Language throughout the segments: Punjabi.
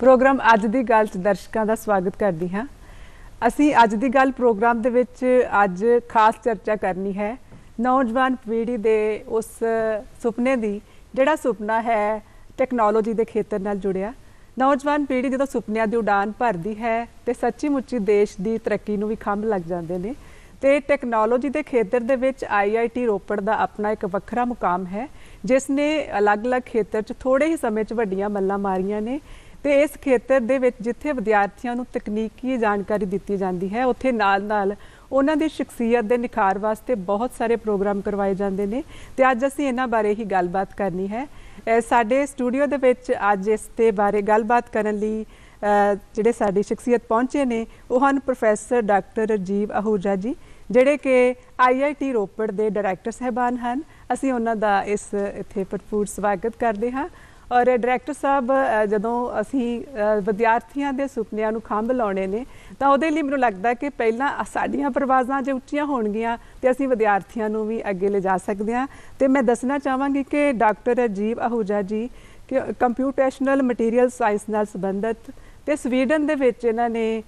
ਪ੍ਰੋਗਰਾਮ ਅੱਜ ਦੀ ਗੱਲ ਚ ਦਰਸ਼ਕਾਂ ਦਾ ਸਵਾਗਤ ਕਰਦੀ ਹਾਂ ਅਸੀਂ ਅੱਜ ਦੀ ਗੱਲ ਪ੍ਰੋਗਰਾਮ ਦੇ ਵਿੱਚ ਅੱਜ ਖਾਸ ਚਰਚਾ ਕਰਨੀ ਹੈ ਨੌਜਵਾਨ ਪੀੜ੍ਹੀ ਦੇ ਉਸ ਸੁਪਨੇ ਦੀ ਜਿਹੜਾ ਸੁਪਨਾ ਹੈ ਟੈਕਨੋਲੋਜੀ ਦੇ ਖੇਤਰ ਨਾਲ ਜੁੜਿਆ ਨੌਜਵਾਨ ਪੀੜ੍ਹੀ ਜਦੋਂ ਸੁਪਨਿਆਂ ਦੀ ਉਡਾਨ ਭਰਦੀ ਹੈ ਤੇ ਸੱਚੀ ਮੁੱਚੀ ਦੇਸ਼ ਦੀ ਤਰੱਕੀ ਨੂੰ ਵੀ ਖੰਭ ਲੱਗ ਜਾਂਦੇ ਨੇ ਤੇ ਟੈਕਨੋਲੋਜੀ ਦੇ ਖੇਤਰ ਦੇ ਵਿੱਚ IIT ਰੋਪੜ ਦਾ ਆਪਣਾ ਇੱਕ ਵੱਖਰਾ ਮੁਕਾਮ ਹੈ ਜਿਸ ਨੇ ਅਲੱਗ-ਅਲੱਗ ਖੇਤਰ 'ਚ ਥੋੜੇ ਹੀ ਸਮੇਂ 'ਚ ਵੱਡੀਆਂ ਮੱਲਾਂ ਮਾਰੀਆਂ ਨੇ ਤੇ ਇਸ ਖੇਤਰ ਦੇ ਵਿੱਚ ਜਿੱਥੇ ਵਿਦਿਆਰਥੀਆਂ ਨੂੰ ਤਕਨੀਕੀ ਜਾਣਕਾਰੀ ਦਿੱਤੀ ਜਾਂਦੀ ਹੈ ਉੱਥੇ ਨਾਲ-ਨਾਲ ਉਹਨਾਂ ਦੀ ਸ਼ਖਸੀਅਤ ਦੇ ਨਿਖਾਰ ਵਾਸਤੇ ਬਹੁਤ ਸਾਰੇ ਪ੍ਰੋਗਰਾਮ ਕਰਵਾਏ ਜਾਂਦੇ ਨੇ ਤੇ ਅੱਜ ਅਸੀਂ ਇਹਨਾਂ ਬਾਰੇ ਹੀ ਗੱਲਬਾਤ ਕਰਨੀ ਹੈ ਸਾਡੇ ਸਟੂਡੀਓ ਦੇ ਵਿੱਚ ਅੱਜ ਇਸ ਤੇ ਬਾਰੇ ਗੱਲਬਾਤ ਕਰਨ ਲਈ ਜਿਹੜੇ ਸਾਡੀ ਸ਼ਖਸੀਅਤ ਪਹੁੰਚੇ ਨੇ ਉਹ ਹਨ ਪ੍ਰੋਫੈਸਰ ਡਾਕਟਰ ਰਜੀਵ ਅਹੂਜਾ ਜੀ ਜਿਹੜੇ ਕਿ ਆਈਆਈਟੀ ਰੋਪੜ ਦੇ ਡਾਇਰੈਕਟਰ ਸਹਿਬਾਨ ਹਨ ਅਸੀਂ ਉਹਨਾਂ ਦਾ ਇਸ ਇੱਥੇ ਭਰਪੂਰ ਸਵਾਗਤ ਕਰਦੇ ਹਾਂ ਔਰ ਡਾਇਰੈਕਟਰ ਸਾਹਿਬ ਜਦੋਂ ਅਸੀਂ ਵਿਦਿਆਰਥੀਆਂ ਦੇ ਸੁਪਨਿਆਂ ਨੂੰ ਖੰਭ ਲਾਉਣੇ ਨੇ ਤਾਂ ਉਹਦੇ ਲਈ ਮੈਨੂੰ ਲੱਗਦਾ ਕਿ ਪਹਿਲਾਂ ਸਾਡੀਆਂ ਪ੍ਰਵਾਜ਼ਾਂ ਜੇ ਉੱਚੀਆਂ ਹੋਣਗੀਆਂ ਤੇ ਅਸੀਂ ਵਿਦਿਆਰਥੀਆਂ ਨੂੰ ਵੀ ਅੱਗੇ ਲਿਜਾ ਸਕਦੇ ਹਾਂ ਤੇ ਮੈਂ ਦੱਸਣਾ ਚਾਹਾਂਗੀ ਕਿ ਡਾਕਟਰ ਅਜੀਬ ਅਹੂਜਾ ਜੀ ਕੰਪਿਊਟੇਸ਼ਨਲ ਮਟੀਰੀਅਲ ਸਾਇੰਸ ਨਾਲ ਸੰਬੰਧਿਤ ਤੇ ਸਵੀਡਨ ਦੇ ਵਿੱਚ ਇਹਨਾਂ ਨੇ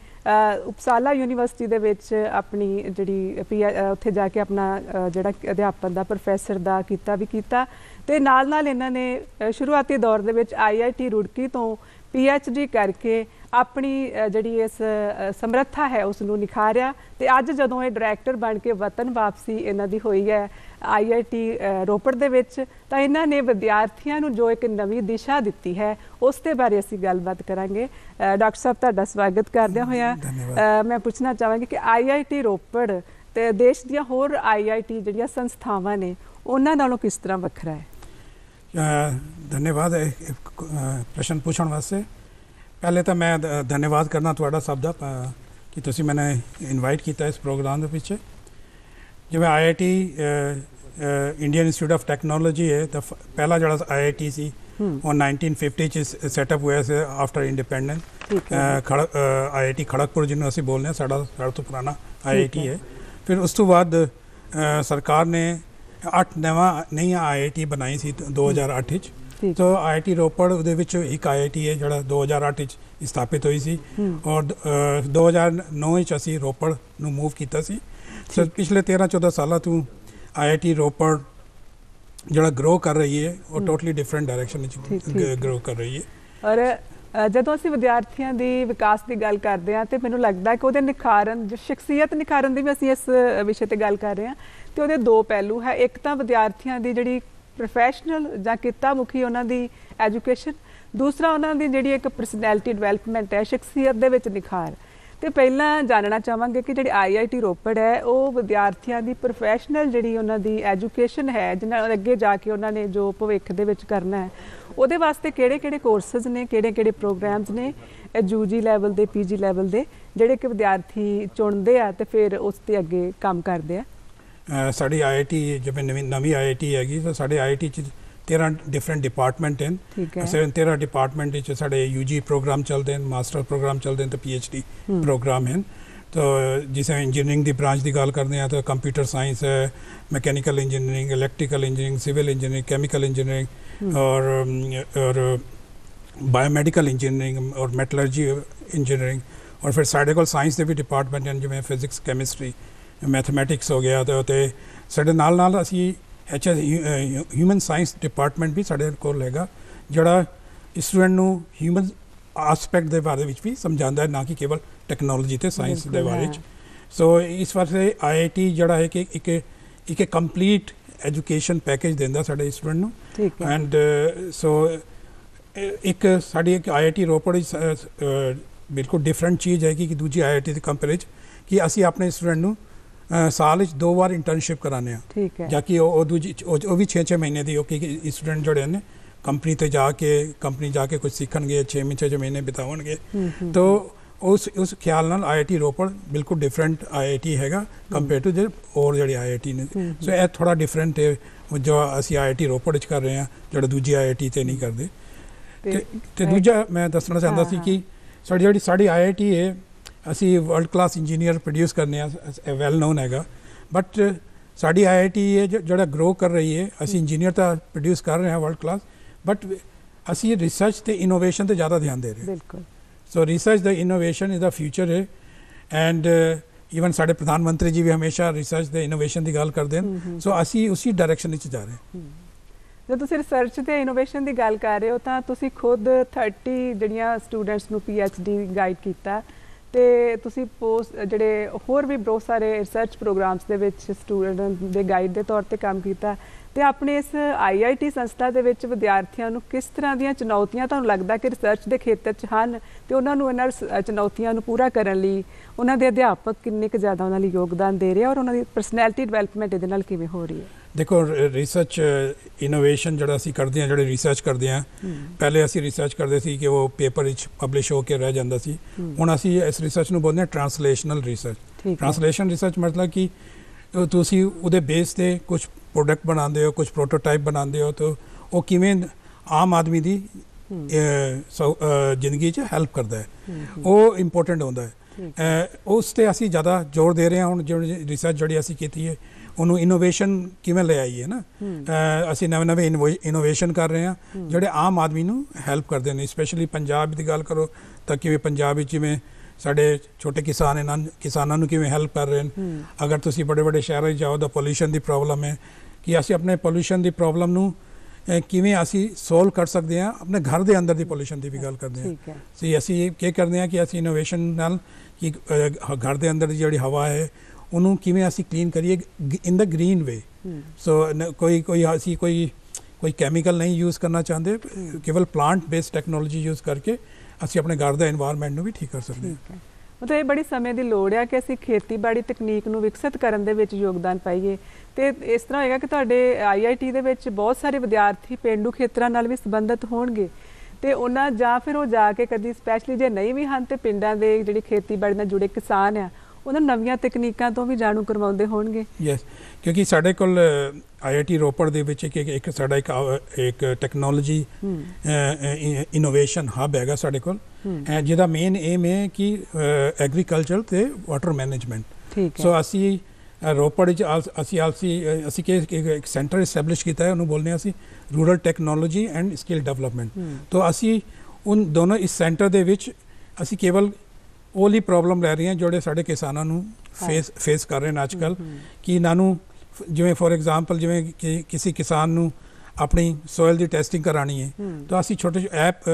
ਉਪਸਾਲਾ ਯੂਨੀਵਰਸਿਟੀ ਦੇ ਵਿੱਚ ਆਪਣੀ ਜਿਹੜੀ ਉੱਥੇ ਜਾ ਕੇ ਆਪਣਾ ਜਿਹੜਾ ਅਧਿਆਪਨ ਦਾ ਪ੍ਰੋਫੈਸਰ ਦਾ ਕੀਤਾ ਵੀ ਕੀਤਾ ਤੇ ਨਾਲ ਨਾਲ ਇਹਨਾਂ ਨੇ ਸ਼ੁਰੂਆਤੀ ਦੌਰ ਦੇ ਵਿੱਚ ਆਈਆਈਟੀ ਰੁੜਕੀ ਤੋਂ ਪੀਐਚਡੀ ਕਰਕੇ ਆਪਣੀ ਜਿਹੜੀ ਇਸ ਸਮਰੱਥਾ ਹੈ ਉਸ ਨੂੰ ਨਿਖਾਰਿਆ ਤੇ ਅੱਜ ਜਦੋਂ ਇਹ ਡਾਇਰੈਕਟਰ ਬਣ ਕੇ ਵਤਨ ਵਾਪਸੀ ਇਹਨਾਂ ਦੀ ਹੋਈ ਹੈ ਆਈਆਈਟੀ ਰੋਪੜ ਦੇ ਵਿੱਚ ਤਾਂ ਇਹਨਾਂ ਨੇ ਵਿਦਿਆਰਥੀਆਂ ਨੂੰ ਜੋ ਇੱਕ ਨਵੀਂ ਦਿਸ਼ਾ ਦਿੱਤੀ ਹੈ ਉਸ ਤੇ ਬਾਰੇ ਅਸੀਂ ਗੱਲਬਾਤ ਕਰਾਂਗੇ ਡਾਕਟਰ ਸਾਹਿਬ ਤੁਹਾਡਾ ਸਵਾਗਤ ਕਰਦੇ ਹੋਇਆ ਮੈਂ ਪੁੱਛਣਾ ਚਾਹਾਂਗੀ ਕਿ ਆਈਆਈਟੀ ਰੋਪੜ ਤੇ ਦੇਸ਼ ਦੀਆਂ ਹੋਰ ਆਈਆਈਟੀ ਜਿਹੜੀਆਂ ਸੰਸਥਾਵਾਂ ਨੇ ਉਹਨਾਂ ਨਾਲੋਂ ਕਿਸ ਤਰ੍ਹਾਂ ਵੱਖਰਾ ਹੈ ਧੰਨਵਾਦ ਹੈ ਪ੍ਰਸ਼ਨ ਪੁੱਛਣ ਵਾਸਤੇ ਪਹਿਲੇ ਤਾਂ ਮੈਂ ਧੰਨਵਾਦ ਕਰਨਾ ਤੁਹਾਡਾ ਸਭ ਦਾ ਕਿ ਤੁਸੀਂ ਮੈਨੂੰ ਇਨਵਾਈਟ ਕੀਤਾ ਇਸ ਪ੍ਰੋਗਰਾਮ ਦੇ ਵਿੱਚ ਜਿਵੇਂ IIT Indian Institute of Technology ਹੈ ਤਾਂ ਪਹਿਲਾ ਜਿਹੜਾ ਆਈਆਈਟੀ ਸੀ ਉਹ 1950 ਚ ਸੈਟਅਪ ਹੋਇਆ ਸੀ ਆਫਟਰ ਇੰਡੀਪੈਂਡੈਂਸ ਆਈਆਈਟੀ ਖੜਕਪੁਰ ਜਿਹਨੂੰ ਅਸੀਂ ਬੋਲਦੇ ਹਾਂ ਸਾਡਾ ਸਾਡਾ ਤੋਂ ਪੁਰਾਣਾ ਆਈਆਈਟੀ ਹੈ ਫਿਰ ਉਸ ਤੋਂ ਬਾਅਦ ਸਰਕਾਰ ਨੇ 8 ਨਵਾਂ ਨਹੀਂ ਆਈਆਈਟੀ ਬਣਾਈ ਸੀ 2008 ਵਿੱਚ ਸੋ ਆਈਆਈਟੀ ਰੋਪੜ ਦੇ ਵਿੱਚ ਇੱਕ ਆਈਆਈਟੀ ਹੈ ਜਿਹੜਾ 2008 ਵਿੱਚ ਸਥਾਪਿਤ ਹੋਈ ਸੀ ਔਰ 2009 ਵਿੱਚ ਅਸੀਂ ਰੋਪੜ ਨੂੰ ਮੂਵ ਕੀਤਾ ਸੀ ਸੋ ਪਿਛਲੇ 13 14 ਸਾਲਾਂ ਤੋਂ ਆਈਆਈਟੀ ਰੋਪੜ ਜਿਹੜਾ ਗਰੋ ਕਰ ਰਹੀ ਹੈ ਉਹ ਟੋਟਲੀ ਡਿਫਰੈਂਟ ਡਾਇਰੈਕਸ਼ਨ ਵਿੱਚ ਗਰੋ ਕਰ ਰਹੀ ਹੈ ਔਰ ਜਦੋਂ ਅਸੀਂ ਵਿਦਿਆਰਥੀਆਂ ਦੀ ਵਿਕਾਸ ਦੀ ਗੱਲ ਕਰਦੇ ਹਾਂ ਤੇ ਮੈਨੂੰ ਲੱਗਦਾ ਕਿ ਉਹਦੇ ਨਿਖਾਰਨ ਜੋ ਸ਼ਖਸੀਅਤ ਨਿਖਾਰਨ ਦੀ ਵੀ ਅਸੀਂ ਇਸ ਵਿਸ਼ੇ ਤੇ ਗੱਲ ਕਰ ਰਹੇ ਹਾਂ ਤੇ ਉਹਦੇ ਦੋ ਪਹਿਲੂ ਹੈ ਇੱਕ ਤਾਂ ਵਿਦਿਆਰਥੀਆਂ ਦੀ ਜਿਹੜੀ ਪ੍ਰੋਫੈਸ਼ਨਲ ਜਾਂ ਕਿੱਤਾ ਮੁਖੀ ਉਹਨਾਂ ਦੀ ਐਜੂਕੇਸ਼ਨ ਦੂਸਰਾ ਉਹਨਾਂ ਦੀ ਜਿਹੜੀ ਇੱਕ ਪਰਸਨੈਲਿਟੀ ਡਿਵੈਲਪਮੈਂਟ ਹੈ ਸ਼ਖਸੀਅਤ ਦੇ ਵਿੱਚ ਨਿਖਾਰ ਤੇ ਪਹਿਲਾਂ ਜਾਣਨਾ ਚਾਹਾਂਗੇ ਕਿ ਜਿਹੜੀ ਆਈਆਈਟੀ ਰੋਪੜ ਹੈ ਉਹ ਵਿਦਿਆਰਥੀਆਂ ਦੀ ਪ੍ਰੋਫੈਸ਼ਨਲ ਜਿਹੜੀ ਉਹਨਾਂ ਦੀ ਐਜੂਕੇਸ਼ਨ ਹੈ ਜਿਹਨਾਂ ਅੱਗੇ ਜਾ ਕੇ ਉਹਨਾਂ ਨੇ ਜੋ ਭਵਿੱਖ ਦੇ ਵਿੱਚ ਕਰਨਾ ਹੈ ਉਹਦੇ ਵਾਸਤੇ ਕਿਹੜੇ-ਕਿਹੜੇ ਕੋਰਸਸ ਨੇ ਕਿਹੜੇ-ਕਿਹੜੇ ਪ੍ਰੋਗਰਾਮਸ ਨੇ ਜੂਜੀ ਲੈਵਲ ਦੇ ਪੀਜੀ ਲੈਵਲ ਦੇ ਜਿਹੜੇ ਕਿ ਵਿਦਿਆਰਥੀ ਚੁਣਦੇ ਆ ਤੇ ਫਿਰ ਉਸ ਤੇ ਅੱਗੇ ਕੰਮ ਕਰਦੇ ਆ साढ़ी आईआईटी जब नवी नवी आईआईटी हैगी तो साढ़े आईआईटी च तेरह डिफरेंट डिपार्टमेंट हैं तेरह डिपार्टमेंट च साढ़े यूजी प्रोग्राम चलते न मास्टर प्रोग्राम चलदे न ते पीएचडी प्रोग्राम हैं तो जिसे इंजीनियरिंग की ब्रांच की गल करदे आं तो कंप्यूटर साइंस है mechanical engineering electrical engineering civil engineering chemical engineering और और बायोमेडिकल इंजीनियरिंग और मेटलर्जी इंजीनियरिंग और फिर साढ़े कोल साइंस के भी डिपार्टमेंट हैं जिवें फिजिक्स कैमिस्ट्री ਮੈਥਮੈਟਿਕਸ ਹੋ ਗਿਆ ਤੇ ਉਤੇ ਸਾਡੇ ਨਾਲ ਨਾਲ ਅਸੀਂ H S human science department ਵੀ ਸਾਡੇ ਕੋਲ ਲੇਗਾ ਜਿਹੜਾ ਸਟੂਡੈਂਟ ਨੂੰ ਹਿਊਮਨ ਆਸਪੈਕਟ ਦੇ ਬਾਰੇ ਵਿੱਚ ਵੀ ਸਮਝਾਉਂਦਾ ਹੈ ਨਾ ਕਿ ਕੇਵਲ ਟੈਕਨੋਲੋਜੀ ਤੇ ਸਾਇੰਸ ਦੇ ਬਾਰੇ ਵਿੱਚ ਸੋ ਇਸ ਵਾਸਤੇ ਆਈਆਈਟੀ ਜਿਹੜਾ ਹੈ ਕਿ ਇੱਕ ਇੱਕ ਕੰਪਲੀਟ ਐਜੂਕੇਸ਼ਨ ਪੈਕੇਜ ਦਿੰਦਾ ਸਾਡੇ ਸਟੂਡੈਂਟ ਨੂੰ ਐਂਡ ਸੋ ਇੱਕ ਸਾਡੀ ਇੱਕ ਆਈਆਈਟੀ ਰੋਪੜ ਬਿਲਕੁਲ ਡਿਫਰੈਂਟ ਚੀਜ਼ ਹੈ ਕਿ ਦੂਜੀ ਆਈਆਈਟੀ ਦੇ ਕੰਪੇਅਰ ਵਿੱਚ ਕਿ ਅਸੀਂ ਆਪਣੇ ਸਟੂਡੈਂਟ ਨੂੰ ਸਾਲ ਵਿੱਚ ਦੋ ਵਾਰ ਇੰਟਰਨਸ਼ਿਪ ਕਰਾਣੇ ਆ ਠੀਕ ਹੈ ਜਾਂ ਕਿ ਉਹ ਦੂਜੀ ਉਹ ਵੀ 6-6 ਮਹੀਨੇ ਦੀ ਉਹ ਕਿ ਸਟੂਡੈਂਟ ਜਿਹੜੇ ਨੇ ਕੰਪਨੀ ਤੇ ਜਾ ਕੇ ਕੰਪਨੀ ਜਾ ਕੇ ਕੁਝ ਸਿੱਖਣਗੇ 6 ਮਹੀਨੇ 6 ਮਹੀਨੇ ਬਿਤਾਉਣਗੇ ਤਾਂ ਉਸ ਉਸ ਖਿਆਲ ਨਾਲ ਆਈਆਈਟੀ ਰੋਪੜ ਬਿਲਕੁਲ ਡਿਫਰੈਂਟ ਆਈਆਈਟੀ ਹੈਗਾ ਕੰਪੇਅਰ ਟੂ ਜਿਹੜੇ ਹੋਰ ਜਿਹੜੇ ਆਈਆਈਟੀ ਨੇ ਸੋ ਇਹ ਥੋੜਾ ਡਿਫਰੈਂਟ ਹੈ ਜੋ ਅਸੀਂ ਆਈਆਈਟੀ ਰੋਪੜ ਵਿੱਚ ਕਰ ਰਹੇ ਹਾਂ ਜਿਹੜਾ ਦੂਜੀ ਆਈਆਈਟੀ ਤੇ ਨਹੀਂ ਕਰਦੇ ਤੇ ਦੂਜਾ ਮੈਂ ਦੱਸਣਾ ਚਾਹੁੰਦਾ ਸੀ ਕਿ ਸਾਡੀ ਜਿਹੜੀ ਸਾਡੀ ਆਈਆਈਟੀ ਹੈ ਅਸੀਂ ਵਰਲਡ ਕਲਾਸ ਇੰਜੀਨੀਅਰ ਪ੍ਰੋਡਿਊਸ ਕਰਨੇ ਆ ਵੈਲ ਨੋਨ ਹੈਗਾ ਬਟ ਸਾਡੀ ਆਈਆਈਟੀ ਇਹ ਜਿਹੜਾ ਗਰੋ ਕਰ ਰਹੀ ਹੈ ਅਸੀਂ ਇੰਜੀਨੀਅਰ ਤਾਂ ਪ੍ਰੋਡਿਊਸ ਕਰ ਰਹੇ ਹਾਂ ਵਰਲਡ ਕਲਾਸ ਬਟ ਅਸੀਂ ਰਿਸਰਚ ਤੇ ਇਨੋਵੇਸ਼ਨ ਤੇ ਜ਼ਿਆਦਾ ਧਿਆਨ ਦੇ ਰਹੇ ਹਾਂ ਬਿਲਕੁਲ ਸੋ ਰਿਸਰਚ ਦਾ ਇਨੋਵੇਸ਼ਨ ਇਜ਼ ਦਾ ਫਿਊਚਰ ਹੈ ਐਂਡ ਈਵਨ ਸਾਡੇ ਪ੍ਰਧਾਨ ਮੰਤਰੀ ਜੀ ਵੀ ਹਮੇਸ਼ਾ ਰਿਸਰਚ ਤੇ ਇਨੋਵੇਸ਼ਨ ਦੀ ਗੱਲ ਕਰਦੇ ਹਨ ਸੋ ਅਸੀਂ ਉਸੇ ਡਾਇਰੈਕਸ਼ਨ ਵਿੱਚ ਜਾ ਰਹੇ ਹਾਂ ਜੇ ਤੁਸੀਂ ਰਿਸਰਚ ਤੇ ਇਨੋਵੇਸ਼ਨ ਦੀ ਗੱਲ ਕਰ ਰਹੇ ਹੋ ਤਾਂ ਤੁਸੀਂ ਖੁਦ 30 ਜਿਹੜੀਆਂ ਸਟੂਡੈਂਟਸ ਨੂੰ ਪੀਐਚਡੀ ਗਾਈਡ ਕੀਤਾ ਤੇ ਤੁਸੀਂ ਪੋਸਟ ਜਿਹੜੇ ਹੋਰ ਵੀ ਬਹੁਤ ਸਾਰੇ ਰਿਸਰਚ ਪ੍ਰੋਗਰਾਮਸ ਦੇ ਵਿੱਚ ਸਟੂਡੈਂਟ ਦੇ ਗਾਈਡ ਦੇ ਤੌਰ ਤੇ ਕੰਮ ਕੀਤਾ ਤੇ ਆਪਣੇ ਇਸ ਆਈਆਈਟੀ ਸੰਸਥਾ ਦੇ ਵਿੱਚ ਵਿਦਿਆਰਥੀਆਂ ਨੂੰ ਕਿਸ ਤਰ੍ਹਾਂ ਦੀਆਂ ਚੁਣੌਤੀਆਂ ਤੁਹਾਨੂੰ ਲੱਗਦਾ ਕਿ ਰਿਸਰਚ ਦੇ ਖੇਤਰ 'ਚ ਹਨ ਤੇ ਉਹਨਾਂ ਨੂੰ ਇਹਨਾਂ ਚੁਣੌਤੀਆਂ ਨੂੰ ਪੂਰਾ ਕਰਨ ਲਈ ਉਹਨਾਂ ਦੇ ਅਧਿਆਪਕ ਕਿੰਨੇ ਕੁ ਜ਼ਿਆਦਾ ਉਹਨਾਂ ਲਈ ਯੋਗਦਾਨ ਦੇ ਰਹੇ ਔਰ ਉਹਨਾਂ ਦੀ ਪਰਸਨੈਲਿਟੀ ਡਿਵੈਲਪਮੈਂਟ ਇਹਦੇ ਨਾਲ ਕਿਵੇਂ ਹੋ ਰਹੀ ਹੈ ਦੇਖੋ ਰਿਸਰਚ ਇਨੋਵੇਸ਼ਨ ਜਿਹੜਾ ਅਸੀਂ ਕਰਦੇ ਹਾਂ ਜਿਹੜੇ ਰਿਸਰਚ ਕਰਦੇ ਹਾਂ ਪਹਿਲੇ ਅਸੀਂ ਰਿਸਰਚ ਕਰਦੇ ਸੀ ਕਿ ਉਹ ਪੇਪਰ ਵਿੱਚ ਪਬਲਿਸ਼ ਹੋ ਕੇ ਰਹਿ ਜਾਂਦਾ ਸੀ ਹੁਣ ਅਸੀਂ ਇਸ ਰਿਸਰਚ ਨੂੰ ਬੋਲਦੇ ਹਾਂ ਟ੍ਰਾਂਸਲੇਸ਼ਨਲ ਰਿਸਰਚ ਟ੍ਰਾਂਸਲੇਸ਼ਨ ਰਿਸਰਚ ਮਤਲਬ ਕਿ ਤੁਸੀਂ ਉਹਦੇ ਬੇਸ ਤੇ ਕੁਝ ਪ੍ਰੋਡਕਟ ਬਣਾਉਂਦੇ ਹੋ ਕੁਝ ਪ੍ਰੋਟੋਟਾਈਪ ਬਣਾਉਂਦੇ ਹੋ ਤਾਂ ਉਹ ਕਿਵੇਂ ਆਮ ਆਦਮੀ ਦੀ ਜ਼ਿੰਦਗੀ 'ਚ ਹੈਲਪ ਕਰਦਾ ਹੈ ਉਹ ਇੰਪੋਰਟੈਂਟ ਹੁੰਦਾ ਹੈ ਉਸ ਤੇ ਅਸੀਂ ਜ਼ਿਆਦਾ ਜ਼ੋਰ ਦੇ ਰਹੇ ਹਾਂ ਹੁਣ ਜਿਹੜੀ ਰਿਸਰਚ ਜਿਹੜੀ ਅਸੀਂ ਕੀਤੀ ਹੈ ਉਹਨੂੰ ਇਨੋਵੇਸ਼ਨ ਕਿਵੇਂ ਲੈ ਆਈਏ ਨਾ ਅਸੀਂ ਨਵੇਂ ਨਵੇਂ ਇਨੋਵੇਸ਼ਨ ਕਰ ਰਹੇ ਹਾਂ ਜਿਹੜੇ ਆਮ ਆਦਮੀ ਨੂੰ ਹੈਲਪ ਕਰਦੇ ਨੇ ਸਪੈਸ਼ਲੀ ਪੰਜਾਬ ਦੀ ਗੱਲ ਕਰੋ ਤਾਂ ਕਿਵੇਂ ਪੰਜਾਬ ਵਿੱਚ ਜਿਵੇਂ ਸਾਡੇ ਛੋਟੇ ਕਿਸਾਨ ਇਹਨਾਂ ਕਿਸਾਨਾਂ ਨੂੰ ਕਿਵੇਂ ਹੈਲਪ ਕਰ ਰਹੇ ਨੇ ਅਗਰ ਤੁਸੀਂ ਬੜੇ ਬੜੇ ਸ਼ਹਿਰਾਂ 'ਚ ਜਾਓ ਤਾਂ ਪੋਲੂਸ਼ਨ ਦੀ ਪ੍ਰੋਬਲਮ ਹੈ ਕਿ ਅਸੀਂ ਆਪਣੇ ਪੋਲੂਸ਼ਨ ਦੀ ਪ੍ਰੋਬਲਮ ਨੂੰ ਕਿਵੇਂ ਅਸੀਂ ਸੋਲਵ ਕਰ ਸਕਦੇ ਹਾਂ ਆਪਣੇ ਘਰ ਦੇ ਅੰਦਰ ਦੀ ਪੋਲੂਸ਼ਨ ਦੀ ਵੀ ਗੱਲ ਕਰਦੇ ਹਾਂ ਸੋ ਅਸੀਂ ਕੀ ਕਰਦੇ ਹਾਂ ਕਿ ਅਸੀਂ ਇਨੋਵੇਸ਼ਨ ਨਾਲ ਕਿ ਘਰ ਦੇ ਅੰਦਰ ਦੀ ਜਿਹੜੀ ਹਵਾ ਹੈ ਉਹਨੂੰ ਕਿਵੇਂ ਅਸੀਂ ਕਲੀਨ ਕਰੀਏ ਇਨ ਦਾ ਗ੍ਰੀਨ ਵੇ ਸੋ ਕੋਈ ਕੋਈ ਅਸੀਂ ਕੋਈ ਕੋਈ ਕੈਮੀਕਲ ਨਹੀਂ ਯੂਜ਼ ਕਰਨਾ ਚਾਹੁੰਦੇ ਕੇਵਲ ਪਲਾਂਟ ਬੇਸਡ ਟੈਕਨੋਲੋਜੀ ਯੂਜ਼ ਕਰਕੇ ਅਸੀਂ ਆਪਣੇ ਘਰ ਦਾ এনवायरमेंट ਨੂੰ ਵੀ ਠੀਕ ਕਰ ਸਕਦੇ ਹਾਂ ਮਤਲਬ ਇਹ ਬੜੀ ਸਮੇਂ ਦੀ ਲੋੜ ਆ ਕਿ ਅਸੀਂ ਖੇਤੀਬਾੜੀ ਤਕਨੀਕ ਨੂੰ ਵਿਕਸਿਤ ਕਰਨ ਦੇ ਵਿੱਚ ਯੋਗਦਾਨ ਪਾਈਏ ਤੇ ਇਸ ਤਰ੍ਹਾਂ ਹੋਏਗਾ ਕਿ ਤੁਹਾਡੇ ਆਈਆਈਟੀ ਦੇ ਵਿੱਚ ਬਹੁਤ ਸਾਰੇ ਵਿਦਿਆਰਥੀ ਪਿੰਡੂ ਖੇਤਰਾਂ ਨਾਲ ਵੀ ਸੰਬੰਧਿਤ ਹੋਣਗੇ ਤੇ ਉਹਨਾਂ ਜਾਂ ਫਿਰ ਉਹ ਜਾ ਕੇ ਕਦੀ ਸਪੈਸ਼ਲੀ ਜੇ ਨਹੀਂ ਵੀ ਹਨ ਤੇ ਪਿੰਡਾਂ ਦੇ ਜਿਹੜੇ ਖੇਤੀਬਾੜੀ ਨਾਲ ਜੁੜੇ ਕਿਸਾਨ ਆ ਉਹਨਾਂ ਨਵੀਆਂ ਤਕਨੀਕਾਂ ਤੋਂ ਵੀ ਜਾਣੂ ਕਰਵਾਉਂਦੇ ਹੋਣਗੇ ਯੈਸ ਕਿਉਂਕਿ ਸਾਡੇ ਕੋਲ ਆਈਆਈਟੀ ਰੋਪੜ ਦੇ ਵਿੱਚ ਇੱਕ ਇੱਕ ਸਾਡਾ ਇੱਕ ਇੱਕ ਟੈਕਨੋਲੋਜੀ ਇਨੋਵੇਸ਼ਨ ਹੱਬ ਹੈਗਾ ਸਾਡੇ ਕੋਲ ਜਿਹਦਾ ਮੇਨ ਏਮ ਹੈ ਕਿ ਐਗਰੀਕਲਚਰ ਤੇ ਵਾਟਰ ਮੈਨੇਜਮੈਂਟ ਠੀਕ ਹੈ ਸੋ ਅਸੀਂ ਰੋਪੜ ਵਿੱਚ ਅਸੀਂ ਆਲਸੀ ਅਸੀਂ ਕਿ ਇੱਕ ਸੈਂਟਰ ਐਸਟੈਬਲਿਸ਼ ਕੀਤਾ ਹੈ ਉਹਨੂੰ ਬੋਲਦੇ ਅਸੀਂ rural technology and skill development ਤੋਂ ਅਸੀਂ ਉਨ ਦੋਨੋਂ ਇਸ ਸੈਂਟਰ ਦੇ ਵਿੱਚ ਅਸੀਂ ਕੇਵਲ ਉਹਲੀ ਪ੍ਰੋਬਲਮ ਲੈ ਰਹੇ ਹਾਂ ਜਿਹੜੇ ਸਾਡੇ ਕਿਸਾਨਾਂ ਨੂੰ ਫੇਸ ਫੇਸ ਕਰ ਰਹੇ ਨੇ ਅੱਜਕੱਲ ਕਿ ਇਹਨਾਂ ਨੂੰ ਜਿਵੇਂ ਫੋਰ ਐਗਜ਼ਾਮਪਲ ਜਿਵੇਂ ਕਿ ਕਿਸੇ ਕਿਸਾਨ ਨੂੰ ਆਪਣੀ ਸੋਇਲ ਦੀ ਟੈਸਟਿੰਗ ਕਰਾਣੀ ਹੈ ਤਾਂ ਅਸੀਂ ਛੋਟੇ ਐਪ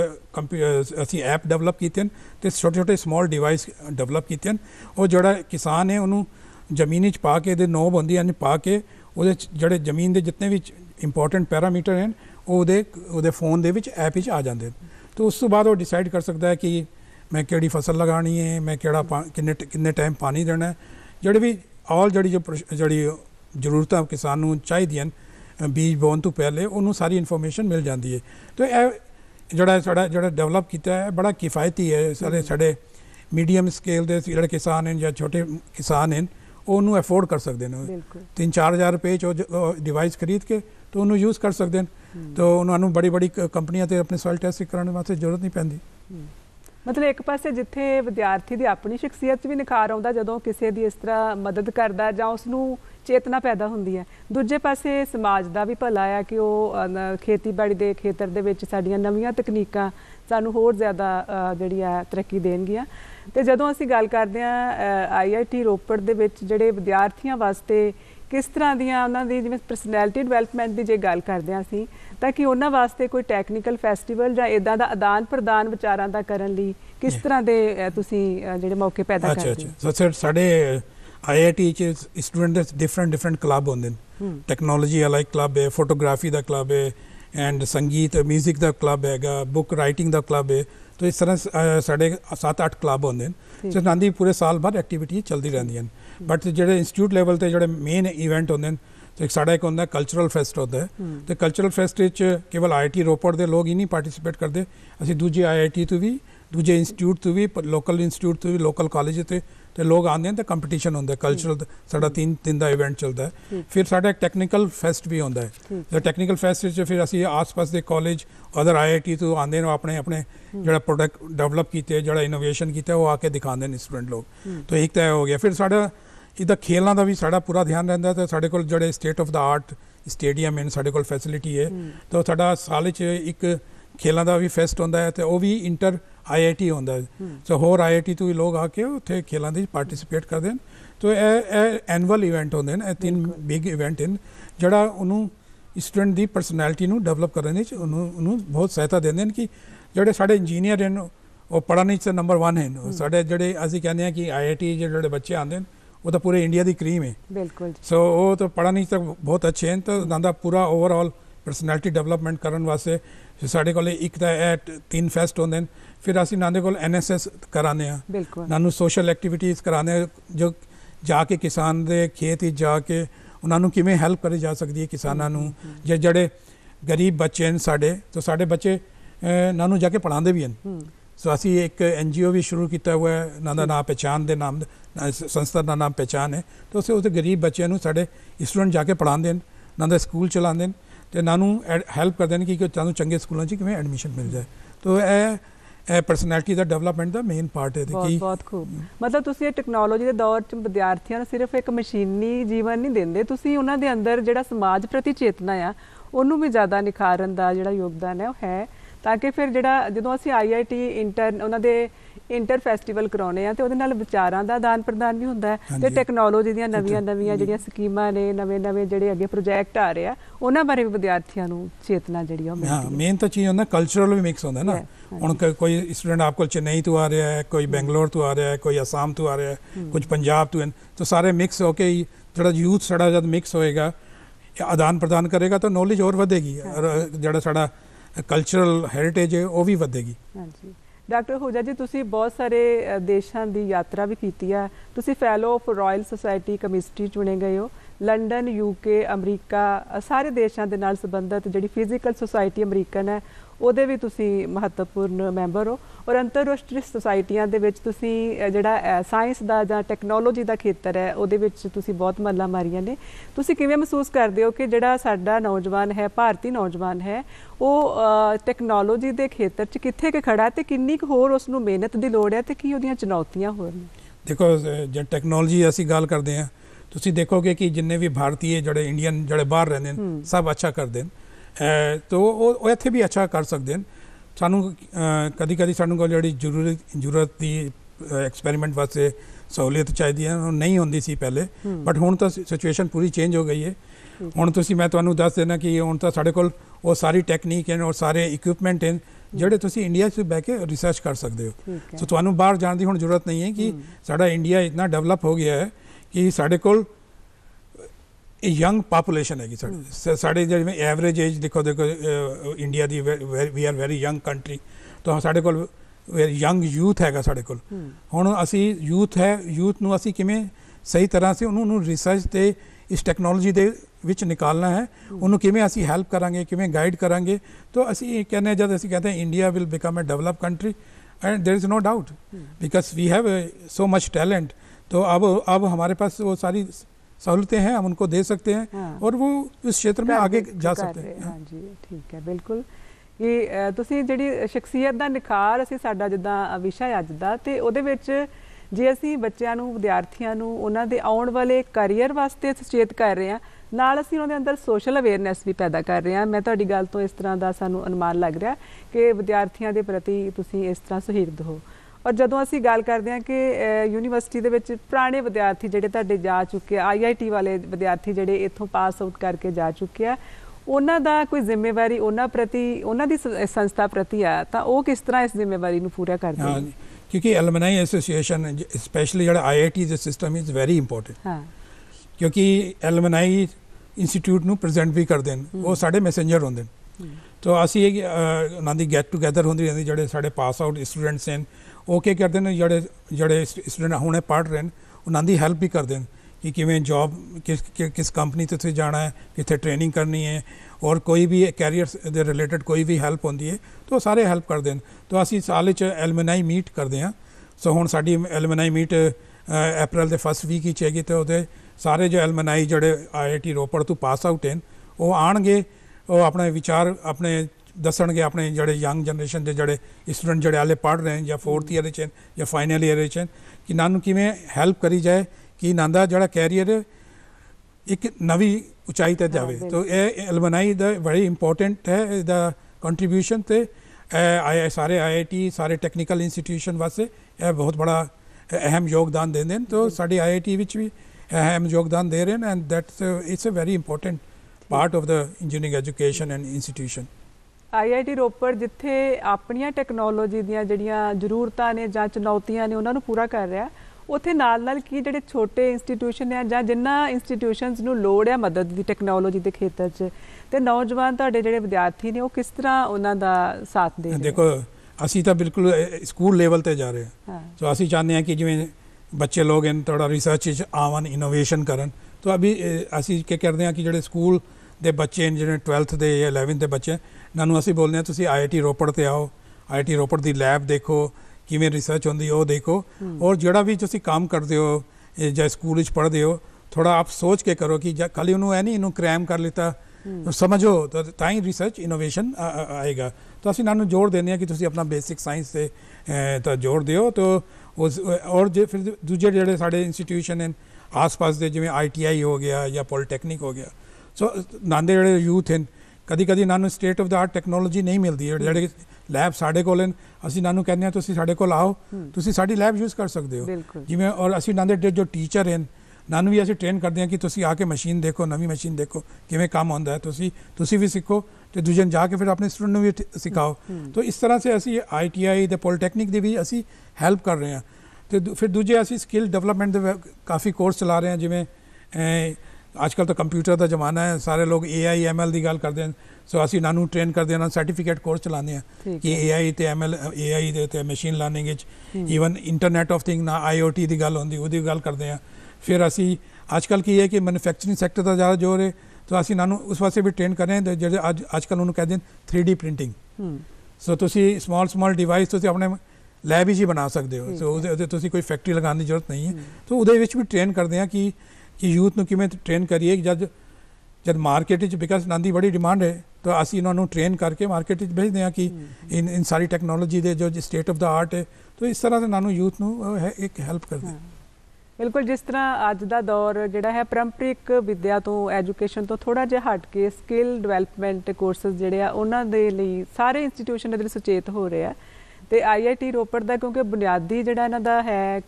ਅਸੀਂ ਐਪ ਡਵਲਪ ਕੀਤੇ ਹਨ ਤੇ ਛੋਟੇ ਛੋਟੇ ਸਮਾਲ ਡਿਵਾਈਸ ਡਵਲਪ ਕੀਤੇ ਹਨ ਉਹ ਜਿਹੜਾ ਕਿਸਾਨ ਹੈ ਉਹਨੂੰ ਜ਼ਮੀਨ 'ਚ ਪਾ ਕੇ ਇਹਦੇ ਨੋਬ ਹੁੰਦੀਆਂ ਨੇ ਪਾ ਕੇ ਉਹਦੇ ਜਿਹੜੇ ਜ਼ਮੀਨ ਦੇ ਜਿੰਨੇ ਵੀ ਇੰਪੋਰਟੈਂਟ ਪੈਰਾਮੀਟਰ ਹਨ ਉਹ ਉਹਦੇ ਉਹਦੇ ਫੋਨ ਦੇ ਵਿੱਚ ਐਪ ਵਿੱਚ ਆ ਜਾਂਦੇ ਹਨ ਤੇ ਉਸ ਤੋਂ ਬਾਅਦ ਉਹ ਡਿਸਾਈਡ ਕਰ ਸਕਦਾ ਹੈ ਕਿ ਮੈਂ ਕਿਹੜੀ ਫਸਲ ਲਗਾਣੀ ਹੈ ਮੈਂ ਕਿਹੜਾ ਕਿੰਨੇ ਕਿੰਨੇ ਟਾਈਮ ਪਾਣੀ ਦੇਣਾ ਹੈ ਜਿਹੜੇ ਵੀ ਆਲ ਜਿਹੜੀ ਜਿਹੜੀ ਜ਼ਰੂਰਤਾਂ ਕਿਸਾਨ ਨੂੰ ਚਾਹੀਦੀਆਂ ਹਨ ਬੀਜ ਬੋਣ ਤੋਂ ਪਹਿਲੇ ਉਹਨੂੰ ਸਾਰੀ ਇਨਫੋਰਮੇਸ਼ਨ ਮਿਲ ਜਾਂਦੀ ਹੈ ਤੇ ਇਹ ਜਿਹੜਾ ਸਾਡਾ ਜਿਹੜਾ ਡਿਵੈਲਪ ਕੀਤਾ ਹੈ ਬੜਾ ਕਿਫਾਇਤੀ ਹੈ ਸਾਰੇ ਸਾਡੇ ਮੀਡੀਅਮ ਸਕੇਲ ਦੇ ਜਿਹੜੇ ਕਿਸਾਨ ਹਨ ਜਾਂ ਛੋਟੇ ਕਿਸਾਨ ਹਨ ਉਹਨੂੰ ਅਫੋਰਡ ਕਰ ਸਕਦੇ ਨੇ 3-4000 ਰੁਪਏ ਚ ਡਿਵਾਈਸ ਖਰੀਦ ਕੇ ਤੇ ਉਹਨੂੰ ਯੂਜ਼ ਕਰ ਸਕਦੇ ਨੇ ਤਾਂ ਉਹਨਾਂ ਨੂੰ ਬੜੀ ਬੜੀ ਕੰਪਨੀਆਂ ਤੇ ਆਪਣੇ ਸੋਇਲ ਟੈਸਟ ਕਰਨ ਵਾਸਤੇ ਜ਼ਰੂਰਤ ਨਹੀਂ ਪੈਂਦੀ ਮਤਲਬ ਇੱਕ ਪਾਸੇ ਜਿੱਥੇ ਵਿਦਿਆਰਥੀ ਦੀ ਆਪਣੀ ਸ਼ਖਸੀਅਤ ਵੀ ਨਿਖਾਰ ਆਉਂਦਾ ਜਦੋਂ ਕਿਸੇ ਦੀ ਇਸ ਤਰ੍ਹਾਂ ਮਦਦ ਕਰਦਾ ਜਾਂ ਉਸ ਨੂੰ ਚੇਤਨਾ ਪੈਦਾ ਹੁੰਦੀ ਹੈ ਦੂਜੇ ਪਾਸੇ ਸਮਾਜ ਦਾ ਵੀ ਭਲਾ ਹੈ ਕਿ ਉਹ ਖੇਤੀਬਾੜੀ ਦੇ ਖੇਤਰ ਦੇ ਵਿੱਚ ਸਾਡੀਆਂ ਨਵੀਆਂ ਤਕਨੀਕਾਂ ਸਾਨੂੰ ਹੋਰ ਜ਼ਿਆਦਾ ਜਿਹੜੀ ਆ ਤਰੱਕੀ ਦੇਣਗੀਆਂ ਤੇ ਜਦੋਂ ਅਸੀਂ ਗੱਲ ਕਰਦੇ ਆ ਆਈਆਈਟੀ ਰੋਪੜ ਦੇ ਵਿੱਚ ਜਿਹੜੇ ਵਿਦਿਆਰਥੀਆਂ ਵਾਸਤੇ ਕਿਸ ਤਰ੍ਹਾਂ ਦੀਆਂ ਉਹਨਾਂ ਦੀ ਜਿਵੇਂ ਪਰਸਨੈਲਿਟੀ ਡਿਵੈਲਪਮੈਂਟ ਦੀ ਜੇ ਗੱਲ ਕਰਦੇ ਆ ਅਸੀਂ ਤਾਂ ਕਿ ਉਹਨਾਂ ਵਾਸਤੇ ਕੋਈ ਟੈਕਨੀਕਲ ਫੈਸਟੀਵਲ ਜਾਂ ਇਦਾਂ ਦਾ ਆਦਾਨ ਪ੍ਰਦਾਨ ਵਿਚਾਰਾਂ ਦਾ ਕਰਨ ਲਈ ਕਿਸ ਤਰ੍ਹਾਂ ਦੇ ਤੁਸੀਂ ਜਿਹੜੇ ਮੌਕੇ ਪੈਦਾ ਕਰਦੇ ਹੋ ਅੱਛਾ ਅੱਛਾ ਸਾਡੇ ਆਈਆਈਟੀ ਚ ਸਟੂਡੈਂਟ ਦੇ ਡਿਫਰੈਂਟ ਡਿਫਰੈਂਟ ਕਲੱਬ ਹੁੰਦੇ ਨੇ ਟੈਕਨੋਲੋਜੀ ਵਾਲਾ ਕਲੱਬ ਹੈ ਫੋਟੋਗ੍ਰਾਫੀ ਦਾ ਕਲੱਬ ਹੈ ਐਂਡ ਸੰਗੀਤ ਮਿਊਜ਼ਿਕ ਦਾ ਕਲੱਬ ਹੈਗਾ ਬੁੱਕ ਰਾਈਟਿੰਗ ਦਾ ਕਲੱਬ ਹੈ ਤੋ ਇਸ ਤਰ੍ਹਾਂ ਸਾਡੇ 7-8 ਕਲੱਬ ਹੁੰਦੇ ਨੇ ਸੋ ਨਾਂਦੀ ਪੂਰੇ ਸਾਲ ਬਾਅਦ ਐਕਟੀਵਿਟੀ ਚੱਲਦੀ ਰਹਿੰਦੀਆਂ ਨੇ ਬਟ ਜਿਹੜੇ ਇੰਸਟੀਚਿਊਟ ਲੈਵਲ ਤੇ ਜਿਹੜੇ ਮੇਨ ਇਵੈਂਟ ਹੁੰਦੇ ਨੇ ਤੇ ਇੱਕ ਸਾਡਾ ਇੱਕ ਹੁੰਦਾ ਕਲਚਰਲ ਫੈਸਟ ਹੁੰਦਾ ਤੇ ਕਲਚਰਲ ਫੈਸਟ ਵਿੱਚ ਕੇਵਲ ਆਈਆਈਟੀ ਰੋਪੜ ਦੇ ਲੋਕ ਹੀ ਨਹੀਂ ਪਾਰਟਿਸਿਪੇਟ ਕਰਦੇ ਅਸੀਂ ਦੂਜੇ ਆਈਆਈਟੀ ਤੋਂ ਵੀ ਦੂਜੇ ਇੰਸਟੀਚਿਊਟ ਤੋਂ ਵੀ ਲੋਕਲ ਇੰਸਟੀਚਿਊਟ ਤੋਂ ਵੀ ਲੋਕਲ ਕਾਲਜ ਤੇ ਤੇ ਲੋਕ ਆਉਂਦੇ ਨੇ ਤੇ ਕੰਪੀਟੀਸ਼ਨ ਹੁੰਦਾ ਕਲਚਰਲ ਸਾਡਾ ਤਿੰਨ ਦਿਨ ਦਾ ਇਵੈਂਟ ਚੱਲਦਾ ਫਿਰ ਸਾਡਾ ਇੱਕ ਟੈਕਨੀਕਲ ਫੈਸਟ ਵੀ ਹੁੰਦਾ ਹੈ ਜੋ ਟੈਕਨੀਕਲ ਫੈਸਟ ਵਿੱਚ ਫਿਰ ਅਸੀਂ ਆਸ-ਪਾਸ ਦੇ ਕਾਲਜ ਅਦਰ ਆਈਆਈਟੀ ਤੋਂ ਆਉਂਦੇ ਨੇ ਆਪਣੇ ਆਪਣੇ ਜਿਹੜਾ ਪ੍ਰੋਡਕਟ ਡਿਵੈਲਪ ਕੀਤੇ ਜਿਹੜਾ ਇਨੋਵੇਸ਼ਨ ਕੀਤਾ ਉਹ ਆ ਕੇ ਦਿਖਾਉਂਦੇ ਨੇ ਸਟੂਡੈਂਟ ਲੋਕ ਤੋਂ ਇੱਕ ਤਾਂ ਹੋ ਗਿਆ ਫਿਰ ਸਾਡਾ ਇਹਦਾ ਖੇਲਾਂ ਦਾ ਵੀ ਸਾਡਾ ਪੂਰਾ ਧਿਆਨ ਰਹਿੰਦਾ ਤੇ ਸਾਡੇ ਕੋਲ ਜਿਹੜੇ state of the art stadium and ਸਾਡੇ ਕੋਲ ਫੈਸਿਲਿਟੀ ਹੈ ਤਾਂ ਸਾਡਾ ਸਾਲ 'ਚ ਇੱਕ ਖੇਲਾਂ ਦਾ ਵੀ ਫੈਸਟ ਹੁੰਦਾ ਹੈ ਤੇ ਉਹ ਵੀ ਇੰਟਰ ਆਈਆਈਟੀ ਹੁੰਦਾ ਹੈ ਸੋ ਹੋਰ ਆਈਆਈਟੀ ਤੋਂ ਵੀ ਲੋਕ ਆ ਕੇ ਉੱਥੇ ਖੇਲਾਂ ਦੇ ਵਿੱਚ ਪਾਰਟਿਸਿਪੇਟ ਕਰਦੇ ਹਨ ਤੋ ਇਹ ਇਹ ਐਨੂਅਲ ਇਵੈਂਟ ਹੁੰਦੇ ਨੇ ਇਹ ਤਿੰਨ ਬਿਗ ਇਵੈਂਟ ਹਨ ਜਿਹੜਾ ਉਹਨੂੰ ਸਟੂਡੈਂਟ ਦੀ ਪਰਸਨੈਲਿਟੀ ਨੂੰ ਡਿਵੈਲਪ ਕਰਨ ਵਿੱਚ ਉਹਨੂੰ ਉਹਨੂੰ ਬਹੁਤ ਸਹਾਇਤਾ ਦਿੰਦੇ ਨੇ ਕਿ ਜਿਹੜੇ ਸਾਡੇ ਇੰਜੀਨੀਅਰ ਹਨ ਉਹ ਪੜਾਣ ਵਿੱਚ ਨੰਬਰ 1 ਹਨ ਸਾਡੇ ਜਿਹੜੇ ਅਸੀਂ ਕਹਿੰਦੇ ਆ ਕਿ ਆਈਆਈਟੀ ਜਿਹੜੇ ਬੱਚੇ ਆਉਂਦੇ ਨੇ ਉਹ ਤਾਂ ਪੂਰੇ ਇੰਡੀਆ ਦੀ ਕਰੀਮ ਹੈ ਬਿਲਕੁਲ ਸੋ ਉਹ ਤਾਂ ਪੜਾਣ ਵਿੱਚ ਤਾਂ ਬਹੁਤ ਅੱਛੇ ਹਨ ਤਾਂ ਦਾ ਪੂਰਾ ਓਵਰਆਲ ਪਰਸਨੈਲਿਟੀ ਡਿਵੈਲਪਮੈਂਟ ਕਰਨ ਵਾਸਤੇ ਸਾਡੇ ਕੋਲੇ ਇੱਕ ਤਾਂ ਐ ਤਿੰਨ ਫੈਸਟ ਹੁੰਦੇ ਨੇ ਫਿਰ ਅਸੀਂ ਨਾਂਦੇ ਕੋਲ ਐਨਐਸਐਸ ਕਰਾਉਂਦੇ ਆ ਨਾਨੂੰ ਸੋਸ਼ਲ ਐਕਟੀਵਿਟੀਜ਼ ਕਰਾਉਂਦੇ ਜੋ ਜਾ ਕੇ ਕਿਸਾਨ ਦੇ ਖੇਤ ਹੀ ਜਾ ਕੇ ਉਹਨਾਂ ਨੂੰ ਕਿਵੇਂ ਹੈਲਪ ਕਰੀ ਜਾ ਸਕਦੀ ਹੈ ਕਿਸਾਨਾਂ ਨੂੰ ਜੇ ਜਿਹੜੇ ਗਰੀਬ ਬੱਚੇ ਨੇ ਸਾਡੇ ਤਾਂ ਸਾਡੇ ਬੱਚੇ ਨਾਨੂੰ ਜਾ ਕੇ ਪੜਾਉਂਦੇ ਵੀ ਹਨ ਸੋ ਅਸੀਂ ਇੱਕ ਐਨਜੀਓ ਵੀ ਸ਼ੁਰੂ ਕੀਤਾ ਹੋਇਆ ਹੈ ਨਾਂ ਦਾ ਨਾਮ ਪਛਾਣ ਦੇ ਨਾਮ ਸੰਸਥਾ ਦਾ ਨਾਮ ਪਛਾਣ ਹੈ ਤਾਂ ਉਸੇ ਉਸ ਗਰੀਬ ਬੱਚਿਆਂ ਨੂੰ ਸਾਡੇ ਸਟੂਡੈਂਟ ਜਾ ਕੇ ਪੜਾਉਂਦੇ ਨੇ ਨਾਂ ਦਾ ਸਕੂਲ ਚਲਾਉਂਦੇ ਨੇ ਤੇ ਨੂੰ ਹੈਲਪ ਕਰਦੇ ਨੇ ਕਿ ਤੁਹਾਨੂੰ ਚੰਗੇ ਸਕੂਲਾਂ 'ਚ ਕਿਵੇਂ ਐਡਮਿਸ਼ਨ ਮਿਲ ਜਾਏ ਤੋ ਇਹ ਇਹ ਪਰਸਨੈਲਿਟੀ ਦਾ ਡਿਵੈਲਪਮੈਂਟ ਦਾ ਮੇਨ ਪਾਰਟ ਹੈ ਦੇਖੀ ਬਹੁਤ ਬਹੁਤ ਖੂਬ ਮਤਲਬ ਤੁਸੀਂ ਇਹ ਟੈਕਨੋਲੋਜੀ ਦੇ ਦੌਰ 'ਚ ਵਿਦਿਆਰਥੀਆਂ ਨੂੰ ਸਿਰਫ ਇੱਕ ਮਸ਼ੀਨੀ ਜੀਵਨ ਨਹੀਂ ਦਿੰਦੇ ਤੁਸੀਂ ਉਹਨਾਂ ਦੇ ਅੰਦਰ ਜਿਹੜਾ ਸਮਾਜ ਪ੍ਰਤੀ ਚੇਤਨਾ ਆ ਉਹਨੂੰ ਵੀ ਜ਼ਿਆਦਾ ਨਿਖਾਰਨ ਦਾ ਜਿਹੜਾ ਯੋਗਦਾਨ ਹੈ ਉਹ ਹੈ ਤਾਂ ਕਿ ਫਿਰ ਜਿਹੜਾ ਜਦੋਂ ਅਸੀਂ ਆਈਆਈਟੀ ਇੰਟਰਨ ਉਹਨਾਂ ਦੇ ਇੰਟਰ ਫੈਸਟੀਵਲ ਕਰਾਉਨੇ ਆ ਤੇ ਉਹਦੇ ਨਾਲ ਵਿਚਾਰਾਂ ਦਾ ਦਾਨ ਪ੍ਰਦਾਨ ਵੀ ਹੁੰਦਾ ਹੈ ਤੇ ਟੈਕਨੋਲੋਜੀ ਦੀਆਂ ਨਵੀਆਂ-ਨਵੀਆਂ ਜਿਹੜੀਆਂ ਸਕੀਮਾਂ ਨੇ ਨਵੇਂ-ਨਵੇਂ ਜਿਹੜੇ ਅੱਗੇ ਪ੍ਰੋਜੈਕਟ ਆ ਰਹੇ ਆ ਉਹਨਾਂ ਬਾਰੇ ਵੀ ਵਿਦਿਆਰਥੀਆਂ ਨੂੰ ਚੇਤਨਾ ਜਿਹੜੀ ਉਹ ਮਿਲਦੀ ਹੈ ਹਾਂ ਮੇਨ ਤਾਂ ਚੀਜ਼ ਹੁੰਦਾ ਕਲਚਰਲ ਵੀ ਮਿਕਸ ਹੁੰਦਾ ਨਾ ਹੁਣ ਕੋਈ ਸਟੂਡੈਂਟ ਆਪ ਕੋਲ ਚੇਨਈ ਤੋਂ ਆ ਰਿਹਾ ਹੈ ਕੋਈ ਬੈਂਗਲੌਰ ਤੋਂ ਆ ਰਿਹਾ ਹੈ ਕੋਈ ਅਸਾਮ ਤੋਂ ਆ ਰਿਹਾ ਹੈ ਕੁਝ ਪੰਜਾਬ ਤੋਂ ਤਾਂ ਸਾਰੇ ਮਿਕਸ ਹੋ ਕੇ ਜਿਹੜਾ ਯੂਥ ਸੜਾ ਜਦ ਮਿਕਸ ਹੋਏਗਾ ਆਦਾਨ ਪ੍ਰਦਾਨ ਕਰੇਗਾ ਤਾਂ ਨੌਲੇਜ ਹੋਰ ਵਧੇਗੀ ਜਿਹੜਾ ਸਾਡਾ ਕਲਚਰਲ ਹੈਰੀਟੇਜ ਹੈ ਉਹ ਵੀ ਵਧੇਗੀ ਹਾਂਜੀ ਡਾਕਟਰ ਹੋਜਾ ਜੀ ਤੁਸੀਂ ਬਹੁਤ ਸਾਰੇ ਦੇਸ਼ਾਂ ਦੀ ਯਾਤਰਾ ਵੀ ਕੀਤੀ ਆ ਤੁਸੀਂ fellow of Royal Society chemistry ਚੁਣੇ ਗਏ ਹੋ ਲੰਡਨ ਯੂਕੇ ਅਮਰੀਕਾ ਸਾਰੇ ਦੇਸ਼ਾਂ ਦੇ ਨਾਲ ਸੰਬੰਧਿਤ ਜਿਹੜੀ ਫਿਜ਼ੀਕਲ ਸੁਸਾਇਟੀ ਅਮਰੀਕਨ ਹੈ ਉਹਦੇ ਵੀ ਤੁਸੀਂ ਮਹੱਤਵਪੂਰਨ ਮੈਂਬਰ ਹੋ ਔਰ ਅੰਤਰਰਾਸ਼ਟਰੀ ਸੁਸਾਇਟੀਆਂ ਦੇ ਵਿੱਚ ਤੁਸੀਂ ਜਿਹੜਾ ਸਾਇੰਸ ਦਾ ਜਾਂ ਟੈਕਨੋਲੋਜੀ ਦਾ ਖੇਤਰ ਹੈ ਉਹਦੇ ਵਿੱਚ ਤੁਸੀਂ ਬਹੁਤ ਮੱਲਾ ਮਾਰੀਆਂ ਨੇ ਤੁਸੀਂ ਕਿਵੇਂ ਮਹਿਸੂਸ ਕਰਦੇ ਹੋ ਕਿ ਜਿਹੜਾ ਸਾਡਾ ਨੌਜਵਾਨ ਹੈ ਭਾਰਤੀ ਨੌਜਵਾਨ ਹੈ ਉਹ ਟੈਕਨੋਲੋਜੀ ਦੇ ਖੇਤਰ 'ਚ ਕਿੱਥੇ ਕਿ ਖੜਾ ਹੈ ਤੇ ਕਿੰਨੀ ਕੁ ਹੋਰ ਉਸ ਨੂੰ ਮਿਹਨਤ ਦੀ ਲੋੜ ਹੈ ਤੇ ਕੀ ਉਹਦੀਆਂ ਚੁਣੌਤੀਆਂ ਹੋਰ ਨੇ ਦੇਖੋ ਜੇ ਟੈਕਨੋਲੋਜੀ ਅਸੀਂ ਗੱਲ ਕਰਦੇ ਹਾਂ ਤੁਸੀਂ ਦੇਖੋਗੇ ਕਿ ਜਿੰਨੇ ਵੀ ਭਾਰਤੀ ਜਿਹੜੇ ਇੰਡੀਅਨ ਜਿਹੜੇ ਬਾਹਰ ਰਹਿੰਦੇ ਨੇ ਸਭ ਅੱਛਾ ਕਰਦੇ ਨੇ ਤੋ ਉਹ ਇੱਥੇ ਵੀ ਅੱਛਾ ਕਰ ਸਕਦੇ ਨੇ ਸਾਨੂੰ ਕਦੀ ਕਦੀ ਸਾਨੂੰ ਕੋਲ ਜਿਹੜੀ ਜ਼ਰੂਰਤ ਜ਼ਰੂਰਤ ਦੀ ਐਕਸਪੈਰੀਮੈਂਟ ਵਾਸਤੇ ਸਹੂਲਤ ਚਾਹੀਦੀ ਹੈ ਉਹ ਨਹੀਂ ਹੁੰਦੀ ਸੀ ਪਹਿਲੇ ਬਟ ਹੁਣ ਤਾਂ ਸਿਚੁਏਸ਼ਨ ਪੂਰੀ ਚੇਂਜ ਹੋ ਗਈ ਹੈ ਹੁਣ ਤੁਸੀਂ ਮੈਂ ਤੁਹਾਨੂੰ ਦੱਸ ਦੇਣਾ ਕਿ ਹੁਣ ਤਾਂ ਸਾਡੇ ਕੋਲ ਉਹ ਸਾਰੀ ਟੈਕਨੀਕ ਹੈ ਔਰ ਸਾਰੇ ਇਕਵਿਪਮੈਂਟ ਹੈ ਜਿਹੜੇ ਤੁਸੀਂ ਇੰਡੀਆ 'ਚ ਬੈ ਕੇ ਰਿਸਰਚ ਕਰ ਸਕਦੇ ਹੋ ਸੋ ਤੁਹਾਨੂੰ ਬਾਹਰ ਜਾਣ ਦੀ ਹੁਣ ਜ਼ਰੂਰਤ ਨਹੀਂ ਹੈ ਕਿ ਸਾਡਾ ਇੰਡੀਆ ਇਤਨਾ ਡਿਵੈਲਪ ਹੋ ਗਿਆ ਹੈ ਕਿ ਸਾਡੇ ਕੋਲ ਇਹ ਯੰਗ ਪਾਪੂਲੇਸ਼ਨ ਹੈਗੀ ਸਾਡੇ ਸਾਡੇ ਜਿਵੇਂ ਐਵਰੇਜ ਏਜ ਦੇਖੋ ਦੇਖੋ ਇੰਡੀਆ ਦੀ we are very young country ਤਾਂ ਸਾਡੇ ਕੋਲ ਯੰਗ ਯੂਥ ਹੈਗਾ ਸਾਡੇ ਕੋਲ ਹੁਣ ਅਸੀਂ ਯੂਥ ਹੈ ਯੂਥ ਨੂੰ ਅਸੀਂ ਕਿਵੇਂ ਸਹੀ ਤਰ੍ਹਾਂ ਸੇ ਉਹਨੂੰ ਨੂੰ ਰਿਸਰਚ ਤੇ ਇਸ ਟੈਕਨੋਲੋਜੀ ਦੇ ਵਿੱਚ ਨਿਕਾਲਣਾ ਹੈ ਉਹਨੂੰ ਕਿਵੇਂ ਅਸੀਂ ਹੈਲਪ ਕਰਾਂਗੇ ਕਿਵੇਂ ਗਾਈਡ ਕਰਾਂਗੇ ਤਾਂ ਅਸੀਂ ਕਹਿੰਦੇ ਜਦ ਅਸੀਂ ਕਹਿੰਦੇ India will become a develop country and there is no doubt because we have so much talent तो अब अब हमारे पास वो सारी सहूलतें हैं हम उनको दे सकते हैं हाँ। और वो इस क्षेत्र में आगे जा सकते हैं ਹਾਂ ਜੀ ਠੀਕ ਹੈ ਬਿਲਕੁਲ ਇਹ ਤੁਸੀਂ ਜਿਹੜੀ ਸ਼ਖਸੀਅਤ ਦਾ ਨਿਖਾਰ ਅਸੀਂ ਸਾਡਾ ਜਿੱਦਾਂ ਵਿਸ਼ਾ ਅੱਜ ਦਾ ਤੇ ਉਹਦੇ ਵਿੱਚ ਜੇ ਅਸੀਂ ਬੱਚਿਆਂ ਨੂੰ ਵਿਦਿਆਰਥੀਆਂ ਨੂੰ ਉਹਨਾਂ ਦੇ ਆਉਣ ਵਾਲੇ ਕੈਰੀਅਰ ਵਾਸਤੇ ਸੁਚੇਤ ਕਰ ਰਹੇ ਹਾਂ ਨਾਲ ਅਸੀਂ ਉਹਨਾਂ ਦੇ ਅੰਦਰ ਸੋਸ਼ਲ ਅਵੇਅਰਨੈਸ ਵੀ ਪੈਦਾ ਕਰ ਰਹੇ ਹਾਂ ਮੈਂ ਤੁਹਾਡੀ ਗੱਲ ਤੋਂ ਇਸ ਤਰ੍ਹਾਂ ਦਾ ਸਾਨੂੰ ਅਨੁਮਾਨ ਲੱਗ ਰਿਹਾ ਕਿ ਵਿਦਿਆਰਥੀਆਂ ਦੇ ਪ੍ਰਤੀ ਤੁਸੀਂ ਇਸ ਤਰ੍ਹਾਂ ਸੁਹਿਰਦ ਹੋ ਪਰ ਜਦੋਂ ਅਸੀਂ ਗੱਲ ਕਰਦੇ ਹਾਂ ਕਿ ਯੂਨੀਵਰਸਿਟੀ ਦੇ ਵਿੱਚ ਪੁਰਾਣੇ ਵਿਦਿਆਰਥੀ ਜਿਹੜੇ ਤੁਹਾਡੇ ਜਾ ਚੁੱਕੇ ਆਈਆਈਟੀ ਵਾਲੇ ਵਿਦਿਆਰਥੀ ਜਿਹੜੇ ਇੱਥੋਂ ਪਾਸ ਆਊਟ ਕਰਕੇ ਜਾ ਚੁੱਕੇ ਆ ਉਹਨਾਂ ਦਾ ਕੋਈ ਜ਼ਿੰਮੇਵਾਰੀ ਉਹਨਾਂ ਪ੍ਰਤੀ ਉਹਨਾਂ ਦੀ ਸੰਸਥਾ ਪ੍ਰਤੀ ਆ ਤਾਂ ਉਹ ਕਿਸ ਤਰ੍ਹਾਂ ਇਸ ਜ਼ਿੰਮੇਵਾਰੀ ਨੂੰ ਪੂਰਾ ਕਰਦੇ ਹਾਂ ਕਿਉਂਕਿ ਐਲਮਨਾਈ ਐਸੋਸੀਏਸ਼ਨ ਸਪੈਸ਼ਲੀ ਜਿਹੜਾ ਆਈਆਈਟੀ ਦਾ ਸਿਸਟਮ ਇਜ਼ ਵੈਰੀ ਇੰਪੋਰਟੈਂਟ ਹਾਂ ਕਿਉਂਕਿ ਐਲਮਨਾਈ ਇੰਸਟੀਚਿਊਟ ਨੂੰ ਪ੍ਰੈਜ਼ੈਂਟ ਵੀ ਕਰਦੇ ਨੇ ਉਹ ਸਾਡੇ ਮੈਸੇਂਜਰ ਹੁੰਦੇ ਨੇ ਤੋ ਅਸੀਂ ਇਹ ਉਹਨਾਂ ਦੀ ਗੈਟ ਟੂਗੇਦਰ ਹੁੰਦੀ ਰਹਿੰਦੀ ਜਿਹੜੇ ਸਾਡੇ ਪਾਸ ਆਊਟ ਸਟੂਡੈਂਟਸ ਨੇ ਉਹ ਕੀ ਕਰਦੇ ਨੇ ਜਿਹੜੇ ਜਿਹੜੇ ਸਟੂਡੈਂਟ ਹੁਣੇ ਪੜ ਰਹੇ ਨੇ ਉਹਨਾਂ ਦੀ ਹੈਲਪ ਵੀ ਕਰਦੇ ਨੇ ਕਿ ਕਿਵੇਂ ਜੌਬ ਕਿਸ ਕਿਸ ਕੰਪਨੀ ਤੇ ਤੁਸੀਂ ਜਾਣਾ ਹੈ ਕਿੱਥੇ ਟ੍ਰੇਨਿੰਗ ਕਰਨੀ ਹੈ ਔਰ ਕੋਈ ਵੀ ਕੈਰੀਅਰ ਦੇ ਰਿਲੇਟਡ ਕੋਈ ਵੀ ਹੈਲਪ ਹੁੰਦੀ ਹੈ ਤੋ ਸਾਰੇ ਹੈਲਪ ਕਰਦੇ ਨੇ ਤੋ ਅਸੀਂ ਸਾਲ ਵਿੱਚ ਐਲਮਨਾਈ ਮੀਟ ਕਰਦੇ ਹਾਂ ਸੋ ਹੁਣ ਸਾਡੀ ਐਲਮਨਾਈ ਮੀਟ ਅਪ੍ਰੈਲ ਦੇ ਫਸਟ ਵੀਕ ਹੀ ਚਾਹੀਏ ਤੇ ਉਹਦੇ ਸਾਰੇ ਜੋ ਐਲਮਨਾਈ ਜਿਹੜੇ ਆਈਆਈਟੀ ਰੋਪੜ ਤੋਂ ਪਾਸ ਆਊਟ ਹਨ ਉਹ ਆਣਗੇ ਉਹ ਆਪਣੇ ਵਿਚਾਰ ਆਪਣੇ ਦੱਸਣਗੇ ਆਪਣੇ ਜਿਹੜੇ ਯੰਗ ਜਨਰੇਸ਼ਨ ਦੇ ਜਿਹੜੇ ਸਟੂਡੈਂਟ ਜਿਹੜੇ ਹਾਲੇ ਪੜ੍ਹ ਰਹੇ ਹਨ ਜਾਂ 4th ਇਅਰ ਦੇ ਹਨ ਜਾਂ ਫਾਈਨਲ ਇਅਰ ਦੇ ਹਨ ਕਿ ਇਹਨਾਂ ਨੂੰ ਕਿਵੇਂ ਹੈਲਪ ਕਰੀ ਜਾਏ ਕਿ ਇਹਨਾਂ ਦਾ ਜਿਹੜਾ ਕੈਰੀਅਰ ਇੱਕ ਨਵੀਂ ਉਚਾਈ ਤੇ ਜਾਵੇ ਤੋਂ ਇਹ ਐਲਮਨਾਈ ਦਾ ਬੜੀ ਇੰਪੋਰਟੈਂਟ ਹੈ ਦਾ ਕੰਟਰੀਬਿਊਸ਼ਨ ਤੇ ਆਈ ਸਾਰੇ ਆਈਆਈਟੀ ਸਾਰੇ ਟੈਕਨੀਕਲ ਇੰਸਟੀਟਿਊਸ਼ਨ ਵਾਸਤੇ ਇਹ ਬਹੁਤ ਬੜਾ ਅਹਿਮ ਯੋਗਦਾਨ ਦਿੰਦੇ ਨੇ ਤੋਂ ਸਾਡੀ ਆਈਆਈਟੀ ਵਿੱਚ ਵੀ ਅਹਿਮ ਯੋਗਦਾਨ ਦੇ ਰਹੇ ਨੇ and that's it's a very important part of the engineering education and institution IIT Ropar ਜਿੱਥੇ ਆਪਣੀਆਂ ਟੈਕਨੋਲੋਜੀ ਦੀਆਂ ਜਿਹੜੀਆਂ ਜ਼ਰੂਰਤਾਂ ਨੇ ਜਾਂ ਚੁਣੌਤੀਆਂ ਨੇ ਉਹਨਾਂ ਨੂੰ ਪੂਰਾ ਕਰ ਰਿਹਾ ਉਥੇ ਨਾਲ-ਨਾਲ ਕੀ ਜਿਹੜੇ ਛੋਟੇ ਇੰਸਟੀਟਿਊਸ਼ਨ ਨੇ ਜਾਂ ਜਿੰਨਾ ਇੰਸਟੀਟਿਊਸ਼ਨਸ ਨੂੰ ਲੋੜ ਹੈ ਮਦਦ ਦੀ ਟੈਕਨੋਲੋਜੀ ਦੇ ਖੇਤਰ 'ਚ ਤੇ ਨੌਜਵਾਨ ਤੁਹਾਡੇ ਜਿਹੜੇ ਵਿਦਿਆਰਥੀ ਨੇ ਉਹ ਕਿਸ ਤਰ੍ਹਾਂ ਉਹਨਾਂ ਦਾ ਸਾਥ ਦੇ ਰਹੇ ਦੇਖੋ ਅਸੀਂ ਤਾਂ ਬਿਲਕੁਲ ਸਕੂਲ ਲੈਵਲ ਤੇ ਜਾ ਰਹੇ ਹਾਂ ਸੋ ਅਸੀਂ ਚਾਹੁੰਦੇ ਹਾਂ ਕਿ ਜਿਵੇਂ ਬੱਚੇ ਲੋਗ ਇਹਨਾਂ ਥੋੜਾ ਰਿਸਰਚ 'ਚ ਆਵਨ ਇਨੋਵੇਸ਼ਨ ਕਰਨ ਤੋ ਅਭੀ ਅਸੀਂ ਕੀ ਕਰਦੇ ਹਾਂ ਕਿ ਜਿਹੜੇ ਸਕੂਲ ਦੇ ਬੱਚੇ ਜਿਹੜੇ 12th ਦੇ 11th ਦੇ ਬੱਚੇ ਇਹਨਾਂ ਨੂੰ ਅਸੀਂ ਬੋਲਦੇ ਹਾਂ ਤੁਸੀਂ ਆਈਆਈਟੀ ਰੋਪੜ ਤੇ ਆਓ ਆਈਆਈਟੀ ਰੋਪੜ ਦੀ ਲੈਬ ਦੇਖੋ ਕਿਵੇਂ ਰਿਸਰਚ ਹੁੰਦੀ ਉਹ ਦੇਖੋ ਔਰ ਜਿਹੜਾ ਵੀ ਤੁਸੀਂ ਕੰਮ ਕਰਦੇ ਹੋ ਜਾਂ ਸਕੂਲ ਵਿੱਚ ਪੜ੍ਹਦੇ ਹੋ ਥੋੜਾ ਆਪ ਸੋਚ ਕੇ ਕਰੋ ਕਿ ਕੱਲ ਨੂੰ ਐ ਨਹੀਂ ਇਹਨੂੰ ਕ੍ਰੈਮ ਕਰ ਲਿਤਾ ਸਮਝੋ ਤਾਂ ਹੀ ਰਿਸਰਚ ਇਨੋਵੇਸ਼ਨ ਆਏਗਾ ਤਾਂ ਅਸੀਂ ਇਹਨਾਂ ਨੂੰ ਜੋੜ ਦਿੰਦੇ ਆ ਕਿ ਤੁਸੀਂ ਆਪਣਾ ਬੇਸਿਕ ਸਾਇੰਸ ਤੇ ਤਾਂ ਜੋੜ ਦਿਓ ਤਾਂ ਉਸ ਔਰ ਜੇ ਫਿਰ ਦੂਜੇ ਜਿਹੜੇ ਸਾਡੇ ਇੰਸਟੀਟਿਊਸ਼ਨ ਨੇ ਆਸ-ਪਾਸ ਦੇ ਜਿਵੇਂ ਆਈਟੀਆਈ ਹੋ ਗਿਆ ਜਾਂ ਪੋਲੀਟੈਕਨਿਕ ਹੋ ਗਿਆ ਸੋ ਨਾਂਦੇ ਜਿਹੜੇ ਯੂਥ ਹਨ ਕਦੀ ਕਦੀ ਇਹਨਾਂ ਨੂੰ state of the art technology ਨਹੀਂ ਮਿਲਦੀ ਜਿਹੜੇ ਲੈਬ ਸਾਡੇ ਕੋਲ ਹਨ ਅਸੀਂ ਇਹਨਾਂ ਨੂੰ ਕਹਿੰਦੇ ਹਾਂ ਤੁਸੀਂ ਸਾਡੇ ਕੋਲ ਆਓ ਤੁਸੀਂ ਸਾਡੀ ਲੈਬ ਯੂਜ਼ ਕਰ ਸਕਦੇ ਹੋ ਜਿਵੇਂ ਔਰ ਅਸੀਂ ਨਾਂਦੇ ਦੇ ਜੋ ਟੀਚਰ ਹਨ ਇਹਨਾਂ ਨੂੰ ਵੀ ਅਸੀਂ ਟ੍ਰੇਨ ਕਰਦੇ ਹਾਂ ਕਿ ਤੁਸੀਂ ਆ ਕੇ ਮਸ਼ੀਨ ਦੇਖੋ ਨਵੀਂ ਮਸ਼ੀਨ ਦੇਖੋ ਕਿਵੇਂ ਕੰਮ ਹੁੰਦਾ ਹੈ ਤੁਸੀਂ ਤੁਸੀਂ ਵੀ ਸਿੱਖੋ ਤੇ ਦੂਜੇ ਜਾ ਕੇ ਫਿਰ ਆਪਣੇ ਸਟੂਡੈਂਟ ਨੂੰ ਵੀ ਸਿਖਾਓ ਤੋਂ ਇਸ ਤਰ੍ਹਾਂ ਸੇ ਅਸੀਂ ਆਈਟੀਆਈ ਤੇ ਪੋਲੀਟੈਕਨਿਕ ਦੀ ਵੀ ਅਸੀਂ ਹੈਲਪ ਕਰ ਰਹੇ ਹਾਂ ਤੇ ਫਿਰ ਦੂਜੇ ਅਸੀਂ ਸਕਿੱਲ ਡਿਵੈਲਪਮੈਂਟ ਦੇ ਕਾਫੀ ਕੋਰਸ ਚਲਾ ਰਹੇ ਹਾਂ ਜਿਵੇਂ ਅੱਜ ਕੱਲ ਤਾਂ ਕੰਪਿਊਟਰ ਦਾ ਜ਼ਮਾਨਾ ਹੈ ਸਾਰੇ ਲੋਕ AI ML ਦੀ ਗੱਲ ਕਰਦੇ ਹਨ ਸੋ ਅਸੀਂ ਇਹਨਾਂ ਨੂੰ ਟ੍ਰੇਨ ਕਰਦੇ ਹਾਂ ਸਰਟੀਫਿਕੇਟ ਕੋਰਸ ਚਲਾਉਂਦੇ ਆ ਕਿ AI ਤੇ ML AI ਦੇ ਤੇ ਮਸ਼ੀਨ ਲਰਨਿੰਗ ਵਿੱਚ ਈਵਨ ਇੰਟਰਨੈਟ ਆਫ ਥਿੰਗ ਨਾ IoT ਦੀ ਗੱਲ ਹੁੰਦੀ ਉਹਦੀ ਗੱਲ ਕਰਦੇ ਆ ਫਿਰ ਅਸੀਂ ਅੱਜ ਕੱਲ ਕੀ ਹੈ ਕਿ ਮੈਨੂਫੈਕਚਰਿੰਗ ਸੈਕਟਰ ਦਾ ਜ਼ਿਆਦਾ ਜ਼ੋਰ ਹੈ ਤਾਂ ਅਸੀਂ ਇਹਨਾਂ ਨੂੰ ਉਸ ਵਾਸਤੇ ਵੀ ਟ੍ਰੇਨ ਕਰ ਰਹੇ ਹਾਂ ਜਿਹੜੇ ਅੱਜ ਅੱਜ ਕੱਲ ਉਹਨੂੰ ਕਹਿੰਦੇ ਨੇ 3D ਪ੍ਰਿੰਟਿੰਗ ਸੋ ਤੁਸੀਂ ਸਮਾਲ ਸਮਾਲ ਡਿਵਾਈਸ ਤੁਸੀਂ ਆਪਣੇ ਲੈਬ ਵਿੱਚ ਹੀ ਬਣਾ ਸਕਦੇ ਹੋ ਸੋ ਉਹਦੇ ਤੁਸੀਂ ਕੋਈ ਫੈਕਟਰੀ ਲਗਾਉਣ ਦੀ ਜ਼ਰੂਰਤ ਨਹੀਂ ਹੈ ਸੋ ਉਹਦੇ ਵਿੱਚ ਵੀ ਟ੍ਰੇਨ ਕਰਦੇ ਆ ਕਿ ਕਿ ਯੂਥ ਨੂੰ ਕਿਵੇਂ ਟ੍ਰੇਨ ਕਰੀਏ ਜਦ ਜਦ ਮਾਰਕੀਟ ਵਿੱਚ ਬਿਕਾਸ ਨੰਦੀ ਬੜੀ ਡਿਮਾਂਡ ਹੈ ਤਾਂ ਅਸੀਂ ਇਹਨਾਂ ਨੂੰ ਟ੍ਰੇਨ ਕਰਕੇ ਮਾਰਕੀਟ ਵਿੱਚ ਭੇਜਦੇ ਹਾਂ ਕਿ ਇਨ ਇਨ ਸਾਰੀ ਟੈਕਨੋਲੋਜੀ ਦੇ ਜੋ ਸਟੇਟ ਆਫ ਦਾ ਆਰਟ ਹੈ ਤਾਂ ਇਸ ਤਰ੍ਹਾਂ ਦੇ ਨਾਨੂ ਯੂਥ ਨੂੰ ਇੱਕ ਹੈਲਪ ਕਰਦੇ ਹਾਂ ਬਿਲਕੁਲ ਜਿਸ ਤਰ੍ਹਾਂ ਅੱਜ ਦਾ ਦੌਰ ਜਿਹੜਾ ਹੈ ਪਰੰਪਰਿਕ ਵਿਦਿਆ ਤੋਂ ਐਜੂਕੇਸ਼ਨ ਤੋਂ ਥੋੜਾ ਜਿਹਾ ਹਟ ਕੇ ਸਕਿੱਲ ਡਿਵੈਲਪਮੈਂਟ ਕੋਰਸਸ ਜਿਹੜੇ ਆ ਉਹਨਾਂ ਦੇ ਲਈ ਸਾਰੇ ਇੰਸਟੀਟਿਊਸ਼ਨ ਇਹਦੇ ਲਈ ਸੁਚੇਤ ਹੋ ਰਹੇ ਆ ਤੇ ਆਈਆਈਟੀ ਰੋਪੜ ਦਾ ਕਿਉਂਕਿ ਬੁਨਿਆਦੀ ਜਿਹੜਾ ਇਹਨਾਂ ਦਾ ਹੈ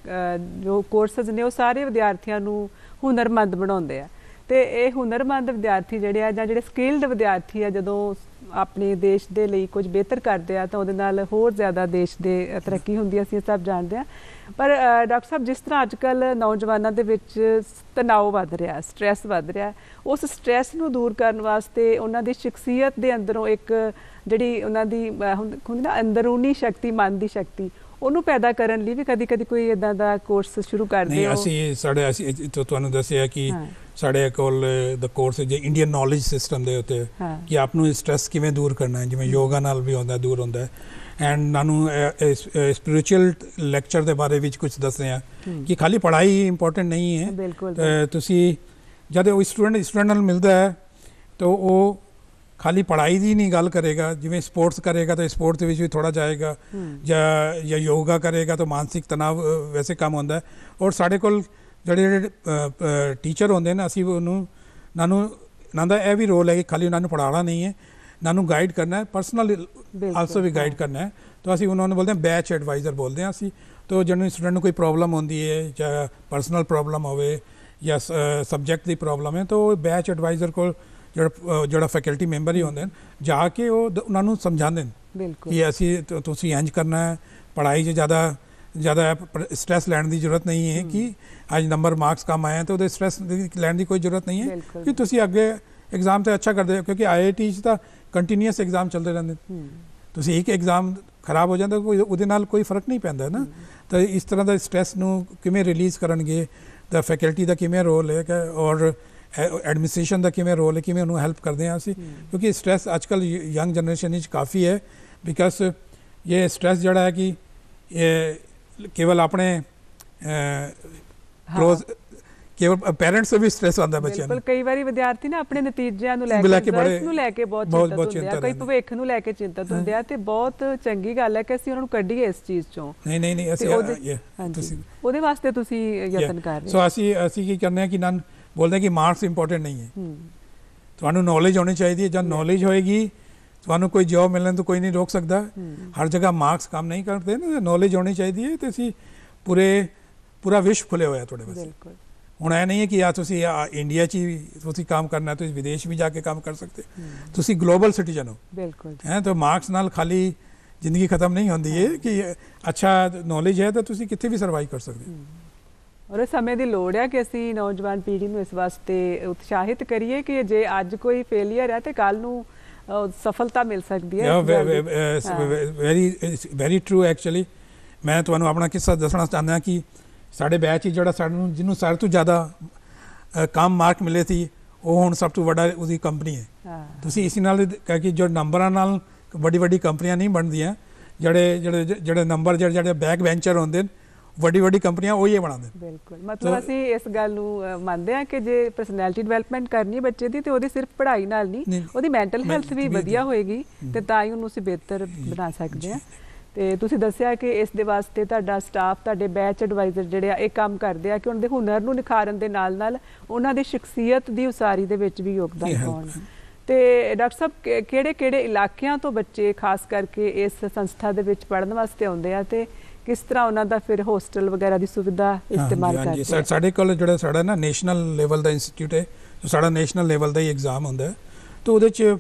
ਜੋ ਕੋਰਸਸ ਨੇ ਉਹ ਸਾਰੇ ਵਿਦਿਆਰਥੀਆਂ ਨੂੰ ਹੁਨਰਮੰਦ ਬਣਾਉਂਦੇ ਆ ਤੇ ਇਹ ਹੁਨਰਮੰਦ ਵਿਦਿਆਰਥੀ ਜਿਹੜੇ ਆ ਜਾਂ ਜਿਹੜੇ ਸਕਿਲਡ ਵਿਦਿਆਰਥੀ ਆ ਜਦੋਂ ਆਪਣੇ ਦੇਸ਼ ਦੇ ਲਈ ਕੁਝ ਬਿਹਤਰ ਕਰਦੇ ਆ ਤਾਂ ਉਹਦੇ ਨਾਲ ਹੋਰ ਜ਼ਿਆਦਾ ਦੇਸ਼ ਦੇ ਤਰੱਕੀ ਹੁੰਦੀ ਆ ਅਸੀਂ ਸਭ ਜਾਣਦੇ ਆ ਪਰ ਡਾਕਟਰ ਸਾਹਿਬ ਜਿਸ ਤਰ੍ਹਾਂ ਅੱਜਕੱਲ ਨੌਜਵਾਨਾਂ ਦੇ ਵਿੱਚ ਤਣਾਅ ਵੱਧ ਰਿਹਾ ਸਟ੍ਰੈਸ ਵੱਧ ਰਿਹਾ ਉਸ ਸਟ੍ਰੈਸ ਨੂੰ ਦੂਰ ਕਰਨ ਵਾਸਤੇ ਉਹਨਾਂ ਦੀ ਸ਼ਖਸੀਅਤ ਦੇ ਅੰਦਰੋਂ ਇੱਕ ਜਿਹੜੀ ਉਹਨਾਂ ਦੀ ਹੁੰਦੀ ਨਾ ਅੰਦਰੂਨੀ ਸ਼ਕਤੀ ਮਨ ਦੀ ਸ਼ਕਤੀ ਉਹਨੂੰ ਪੈਦਾ ਕਰਨ ਲਈ ਵੀ ਕਦੀ-ਕਦੀ ਕੋਈ ਇਦਾਂ ਦਾ ਕੋਰਸ ਸ਼ੁਰੂ ਕਰਦੇ ਹੋ ਨਹੀਂ ਅਸੀਂ ਸਾਡੇ ਅਸੀਂ ਤੁਹਾਨੂੰ ਦੱਸਿਆ ਕਿ ਸਾਡੇ ਕੋਲ ਦਾ ਕੋਰਸ ਜੇ ਇੰਡੀਅਨ ਨੌਲੇਜ ਸਿਸਟਮ ਦੇ ਉੱਤੇ ਕਿ ਆਪ ਨੂੰ ਸਟ्रेस ਕਿਵੇਂ ਦੂਰ ਕਰਨਾ ਹੈ ਜਿਵੇਂ ਯੋਗਾ ਨਾਲ ਵੀ ਹੁੰਦਾ ਦੂਰ ਹੁੰਦਾ ਹੈ ਐਂਡ ਨਾਨੂੰ ਸਪਿਰਚੁਅਲ ਲੈਕਚਰ ਦੇ ਬਾਰੇ ਵਿੱਚ ਕੁਝ ਦੱਸਦੇ ਆ ਕਿ ਖਾਲੀ ਪੜ੍ਹਾਈ ਇੰਪੋਰਟੈਂਟ ਨਹੀਂ ਹੈ ਤੁਸੀਂ ਜਦੋਂ ਉਹ ਸਟੂਡੈਂਟ ਸਟੂਡੈਂਟ ਨਾਲ ਮਿਲਦਾ ਹੈ ਤਾਂ ਉਹ ਖਾਲੀ ਪੜਾਈ ਦੀ ਨਹੀਂ ਗੱਲ ਕਰੇਗਾ ਜਿਵੇਂ ਸਪੋਰਟਸ ਕਰੇਗਾ ਤਾਂ ਸਪੋਰਟਸ ਦੇ ਵਿੱਚ ਵੀ ਥੋੜਾ ਜਾਏਗਾ ਜਾਂ ਜਾਂ ਯੋਗਾ ਕਰੇਗਾ ਤਾਂ ਮਾਨਸਿਕ ਤਣਾਅ ਵੈਸੇ ਕਮ ਹੁੰਦਾ ਹੈ ਔਰ ਸਾਡੇ ਕੋਲ ਜਿਹੜੇ ਜਿਹੜੇ ਟੀਚਰ ਹੁੰਦੇ ਨੇ ਅਸੀਂ ਉਹਨੂੰ ਨੂੰ ਨਾ ਦਾ ਇਹ ਵੀ ਰੋਲ ਹੈ ਕਿ ਖਾਲੀ ਉਹਨਾਂ ਨੂੰ ਪੜਾਉਣਾ ਨਹੀਂ ਹੈ ਨਾ ਨੂੰ ਗਾਈਡ ਕਰਨਾ ਹੈ ਪਰਸਨਲ ਆਲਸੋ ਵੀ ਗਾਈਡ ਕਰਨਾ ਹੈ ਤਾਂ ਅਸੀਂ ਉਹਨਾਂ ਨੂੰ ਬੋਲਦੇ ਹਾਂ ਬੈਚ ਐਡਵਾਈਜ਼ਰ ਬੋਲਦੇ ਹਾਂ ਅਸੀਂ ਤਾਂ ਜਦੋਂ ਸਟੂਡੈਂਟ ਨੂੰ ਕੋਈ ਪ੍ਰੋਬਲਮ ਹੁੰਦੀ ਹੈ ਜਾਂ ਪਰਸਨਲ ਪ੍ਰੋਬਲਮ ਹੋਵੇ ਜਾਂ ਸਬਜੈਕਟ ਦੀ ਪ੍ਰੋਬਲਮ ਹੈ ਤਾਂ ਉਹ ਬੈਚ ਐਡਵਾਈਜ਼ਰ ਕੋਲ ਜਿਹੜਾ ਜਿਹੜਾ ਫੈਕਲਟੀ ਮੈਂਬਰ ਹੀ ਹੁੰਦੇ ਨੇ ਜਾ ਕੇ ਉਹ ਉਹਨਾਂ ਨੂੰ ਸਮਝਾਉਂਦੇ ਨੇ ਕਿ ਅਸੀਂ ਤੁਸੀਂ ਇੰਜ ਕਰਨਾ ਹੈ ਪੜਾਈ 'ਚ ਜ਼ਿਆਦਾ ਜ਼ਿਆਦਾ ਸਟ्रेस ਲੈਣ ਦੀ ਜ਼ਰੂਰਤ ਨਹੀਂ ਹੈ ਕਿ ਅੱਜ ਨੰਬਰ ਮਾਰਕਸ ਕਮ ਆਏ ਤਾਂ ਉਹਦੇ ਸਟ्रेस ਲੈਣ ਦੀ ਕੋਈ ਜ਼ਰੂਰਤ ਨਹੀਂ ਹੈ ਕਿ ਤੁਸੀਂ ਅੱਗੇ ਐਗਜ਼ਾਮ ਤੇ ਅੱਛਾ ਕਰਦੇ ਹੋ ਕਿਉਂਕਿ ਆਈਆਈਟੀ 'ਚ ਤਾਂ ਕੰਟੀਨਿਊਸ ਐਗਜ਼ਾਮ ਚੱਲਦੇ ਰਹਿੰਦੇ ਤੁਸੀਂ ਇੱਕ ਐਗਜ਼ਾਮ ਖਰਾਬ ਹੋ ਜਾਂਦਾ ਕੋਈ ਉਹਦੇ ਨਾਲ ਕੋਈ ਫਰਕ ਨਹੀਂ ਪੈਂਦਾ ਨਾ ਤਾਂ ਇਸ ਤਰ੍ਹਾਂ ਦਾ ਸਟ्रेस ਨੂੰ ਕਿਵੇਂ ਰਿਲੀਜ਼ ਕਰਨਗੇ ਦਾ ਫੈਕਲਟੀ ਦਾ ਕਿਵੇਂ ਰੋਲ ਹੈ ਕਿ ਔਰ ਐਡਮਿਨਿਸਟ੍ਰੇਸ਼ਨ ਦਾ ਕਿਵੇਂ ਰੋਲ ਹੈ ਕਿਵੇਂ ਉਹਨੂੰ ਹੈਲਪ ਕਰਦੇ ਆ ਅਸੀਂ ਕਿਉਂਕਿ ਸਟ्रेस ਅੱਜਕੱਲ ਯੰਗ ਜਨਰੇਸ਼ਨ ਵਿੱਚ ਕਾਫੀ ਹੈ ਬਿਕਾਜ਼ ਇਹ ਸਟ्रेस ਜਿਹੜਾ ਹੈ ਕਿ ਇਹ ਕੇਵਲ ਆਪਣੇ ਕਲੋਜ਼ ਕੇਵਲ ਪੈਰੈਂਟਸ ਨੂੰ ਵੀ ਸਟ्रेस ਆਉਂਦਾ ਬੱਚਿਆਂ ਨੂੰ ਬਿਲਕੁਲ ਕਈ ਵਾਰੀ ਵਿਦਿਆਰਥੀ ਨਾ ਆਪਣੇ ਨਤੀਜਿਆਂ ਨੂੰ ਲੈ ਕੇ ਰਿਜ਼ਲਟਸ ਨੂੰ ਲੈ ਕੇ ਬਹੁਤ ਚਿੰਤਾ ਹੁੰਦੀ ਆ ਕਈ ਭਵਿੱਖ ਨੂੰ ਲੈ ਕੇ ਚਿੰਤਾ ਹੁੰਦੀ ਆ ਤੇ ਬਹੁਤ ਚੰਗੀ ਗੱਲ ਹੈ ਕਿ ਅਸੀਂ ਉਹਨਾਂ ਨੂੰ ਕੱਢੀਏ ਇਸ ਚੀਜ਼ ਚੋਂ ਨਹੀਂ ਨਹੀਂ ਨਹੀਂ ਅਸੀਂ ਉਹਦੇ ਵਾਸਤੇ ਤੁਸੀਂ ਯਤਨ ਕਰ ਰਹੇ ਸੋ ਅਸੀਂ ਅਸੀਂ ਕੀ ਕਰਨਾ ਹੈ ਕਿ ਨਾਨ ਬੋਲਦੇ ਕਿ ਮਾਰਕਸ ਇੰਪੋਰਟੈਂਟ ਨਹੀਂ ਹੈ ਤੁਹਾਨੂੰ ਨੌਲੇਜ ਹੋਣੀ ਚਾਹੀਦੀ ਹੈ ਜਦ ਨੌਲੇਜ ਹੋਏਗੀ ਤੁਹਾਨੂੰ ਕੋਈ ਜੌਬ ਮਿਲਣ ਤੋਂ ਕੋਈ ਨਹੀਂ ਰੋਕ ਸਕਦਾ ਹਰ ਜਗ੍ਹਾ ਮਾਰਕਸ ਕੰਮ ਨਹੀਂ ਕਰਦੇ ਨਾ ਨੌਲੇਜ ਹੋਣੀ ਚਾਹੀਦੀ ਹੈ ਤੇ ਅਸੀਂ ਪੂਰੇ ਪੂਰਾ ਵਿਸ਼ਵ ਖੁੱਲੇ ਹੋਇਆ ਤੁਹਾਡੇ ਵਾਸਤੇ ਬਿਲਕੁਲ ਹੁਣ ਇਹ ਨਹੀਂ ਹੈ ਕਿ ਆ ਤੁਸੀਂ ਇੰਡੀਆ 'ਚ ਹੀ ਤੁਸੀਂ ਕੰਮ ਕਰਨਾ ਤੁਸੀਂ ਵਿਦੇਸ਼ ਵੀ ਜਾ ਕੇ ਕੰਮ ਕਰ ਸਕਦੇ ਤੁਸੀਂ ਗਲੋਬਲ ਸਿਟੀਜ਼ਨ ਹੋ ਬਿਲਕੁਲ ਹੈ ਤਾਂ ਮਾਰਕਸ ਨਾਲ ਖਾਲੀ ਜ਼ਿੰਦਗੀ ਖਤਮ ਨਹੀਂ ਹੁੰਦੀ ਹੈ ਕਿ ਅੱਛਾ ਨੌਲੇਜ ਹੈ ਤਾਂ ਤੁਸੀਂ ਕਿੱਥੇ ਵੀ ਸਰਵਾਈਵ ਕਰ ਸਕਦੇ ਹੋ ਔਰ ਸਮੇਂ ਦੀ ਲੋੜ ਹੈ ਕਿ ਅਸੀਂ ਨੌਜਵਾਨ ਪੀੜ੍ਹੀ ਨੂੰ ਇਸ ਵਾਸਤੇ ਉਤਸ਼ਾਹਿਤ ਕਰੀਏ ਕਿ ਜੇ ਅੱਜ ਕੋਈ ਫੇਲਿਅਰ ਹੈ ਤੇ ਕੱਲ ਨੂੰ ਸਫਲਤਾ ਮਿਲ ਸਕਦੀ ਹੈ ਵੈਰੀ ਵੈਰੀ ਟਰੂ ਐਕਚੁਅਲੀ ਮੈਂ ਤੁਹਾਨੂੰ ਆਪਣਾ ਕਿੱਸਾ ਦੱਸਣਾ ਚਾਹੁੰਦਾ ਕਿ ਸਾਡੇ ਬੈਚ ਹੀ ਜਿਹੜਾ ਸਾਨੂੰ ਜਿਹਨੂੰ ਸਾਰੇ ਤੋਂ ਜ਼ਿਆਦਾ ਕੰਮ ਮਾਰਕ ਮਿਲੇ ਸੀ ਉਹ ਹੁਣ ਸਭ ਤੋਂ ਵੱਡਾ ਉਹਦੀ ਕੰਪਨੀ ਹੈ ਤੁਸੀਂ ਇਸੇ ਨਾਲ ਕਿ ਜੋ ਨੰਬਰਾਂ ਨਾਲ ਵੱਡੀ ਵੱਡੀ ਕੰਪਨੀਆਂ ਨਹੀਂ ਬਣਦੀਆਂ ਜਿਹੜੇ ਜਿਹੜੇ ਜਿਹੜੇ ਨੰਬਰ ਜਿਹੜੇ ਜਿਹੜੇ ਬੈਕ ਵੈਂਚਰ ਹੁੰਦੇ ਨੇ ਵੱਡੀ ਵੱਡੀ ਕੰਪਨੀਆਂ ਉਹ ਹੀ ਬਣਾਉਂਦੇ ਬਿਲਕੁਲ ਮਤਲਬ ਅਸੀਂ ਇਸ ਗੱਲ ਨੂੰ ਮੰਨਦੇ ਹਾਂ ਕਿ ਜੇ ਪਰਸਨੈਲਿਟੀ ਡਿਵੈਲਪਮੈਂਟ ਕਰਨੀ ਹੈ ਬੱਚੇ ਦੀ ਤੇ ਉਹਦੀ ਸਿਰਫ ਪੜ੍ਹਾਈ ਨਾਲ ਨਹੀਂ ਉਹਦੀ ਮੈਂਟਲ ਹੈਲਥ ਵੀ ਵਧੀਆ ਹੋਏਗੀ ਤੇ ਤਾਂ ਹੀ ਉਹਨੂੰ ਅਸੀਂ ਬਿਹਤਰ ਬਣਾ ਸਕਦੇ ਆ ਤੇ ਤੁਸੀਂ ਦੱਸਿਆ ਕਿ ਇਸ ਦੇ ਵਾਸਤੇ ਤੁਹਾਡਾ ਸਟਾਫ ਤੁਹਾਡੇ ਬੈਚ ਐਡਵਾਈਜ਼ਰ ਜਿਹੜੇ ਆ ਇਹ ਕੰਮ ਕਰਦੇ ਆ ਕਿ ਉਹਨਾਂ ਦੇ ਹੁਨਰ ਨੂੰ ਨਿਖਾਰਨ ਦੇ ਨਾਲ ਨਾਲ ਉਹਨਾਂ ਦੀ ਸ਼ਖਸੀਅਤ ਦੀ ਉਸਾਰੀ ਦੇ ਵਿੱਚ ਵੀ ਯੋਗਦਾਨ ਪਾਉਣ ਤੇ ਡਾਕਟਰ ਸਾਹਿਬ ਕਿਹੜੇ ਕਿਹੜੇ ਇਲਾਕਿਆਂ ਤੋਂ ਬੱਚੇ ਖਾਸ ਕਰਕੇ ਇਸ ਸੰਸਥਾ ਦੇ ਵਿੱਚ ਪੜਨ ਵਾਸਤੇ ਆਉਂਦੇ ਆ ਤੇ ਕਿਸ ਤਰ੍ਹਾਂ ਉਹਨਾਂ ਦਾ ਫਿਰ ਹੋਸਟਲ ਵਗੈਰਾ ਦੀ ਸੁਵਿਧਾ ਇਸਤੇਮਾਲ ਕਰਦੇ ਹਾਂ ਜੀ ਸਾਡੇ ਕੋਲ ਜਿਹੜਾ ਸਾਡਾ ਨਾ ਨੈਸ਼ਨਲ ਲੈਵਲ ਦਾ ਇੰਸਟੀਚਿਊਟ ਹੈ ਜੋ ਸਾਡਾ ਨੈਸ਼ਨਲ ਲੈਵਲ ਦਾ ਹੀ ਐਗਜ਼ਾਮ ਹੁੰਦਾ ਹੈ ਤਾਂ ਉਹਦੇ 'ਚ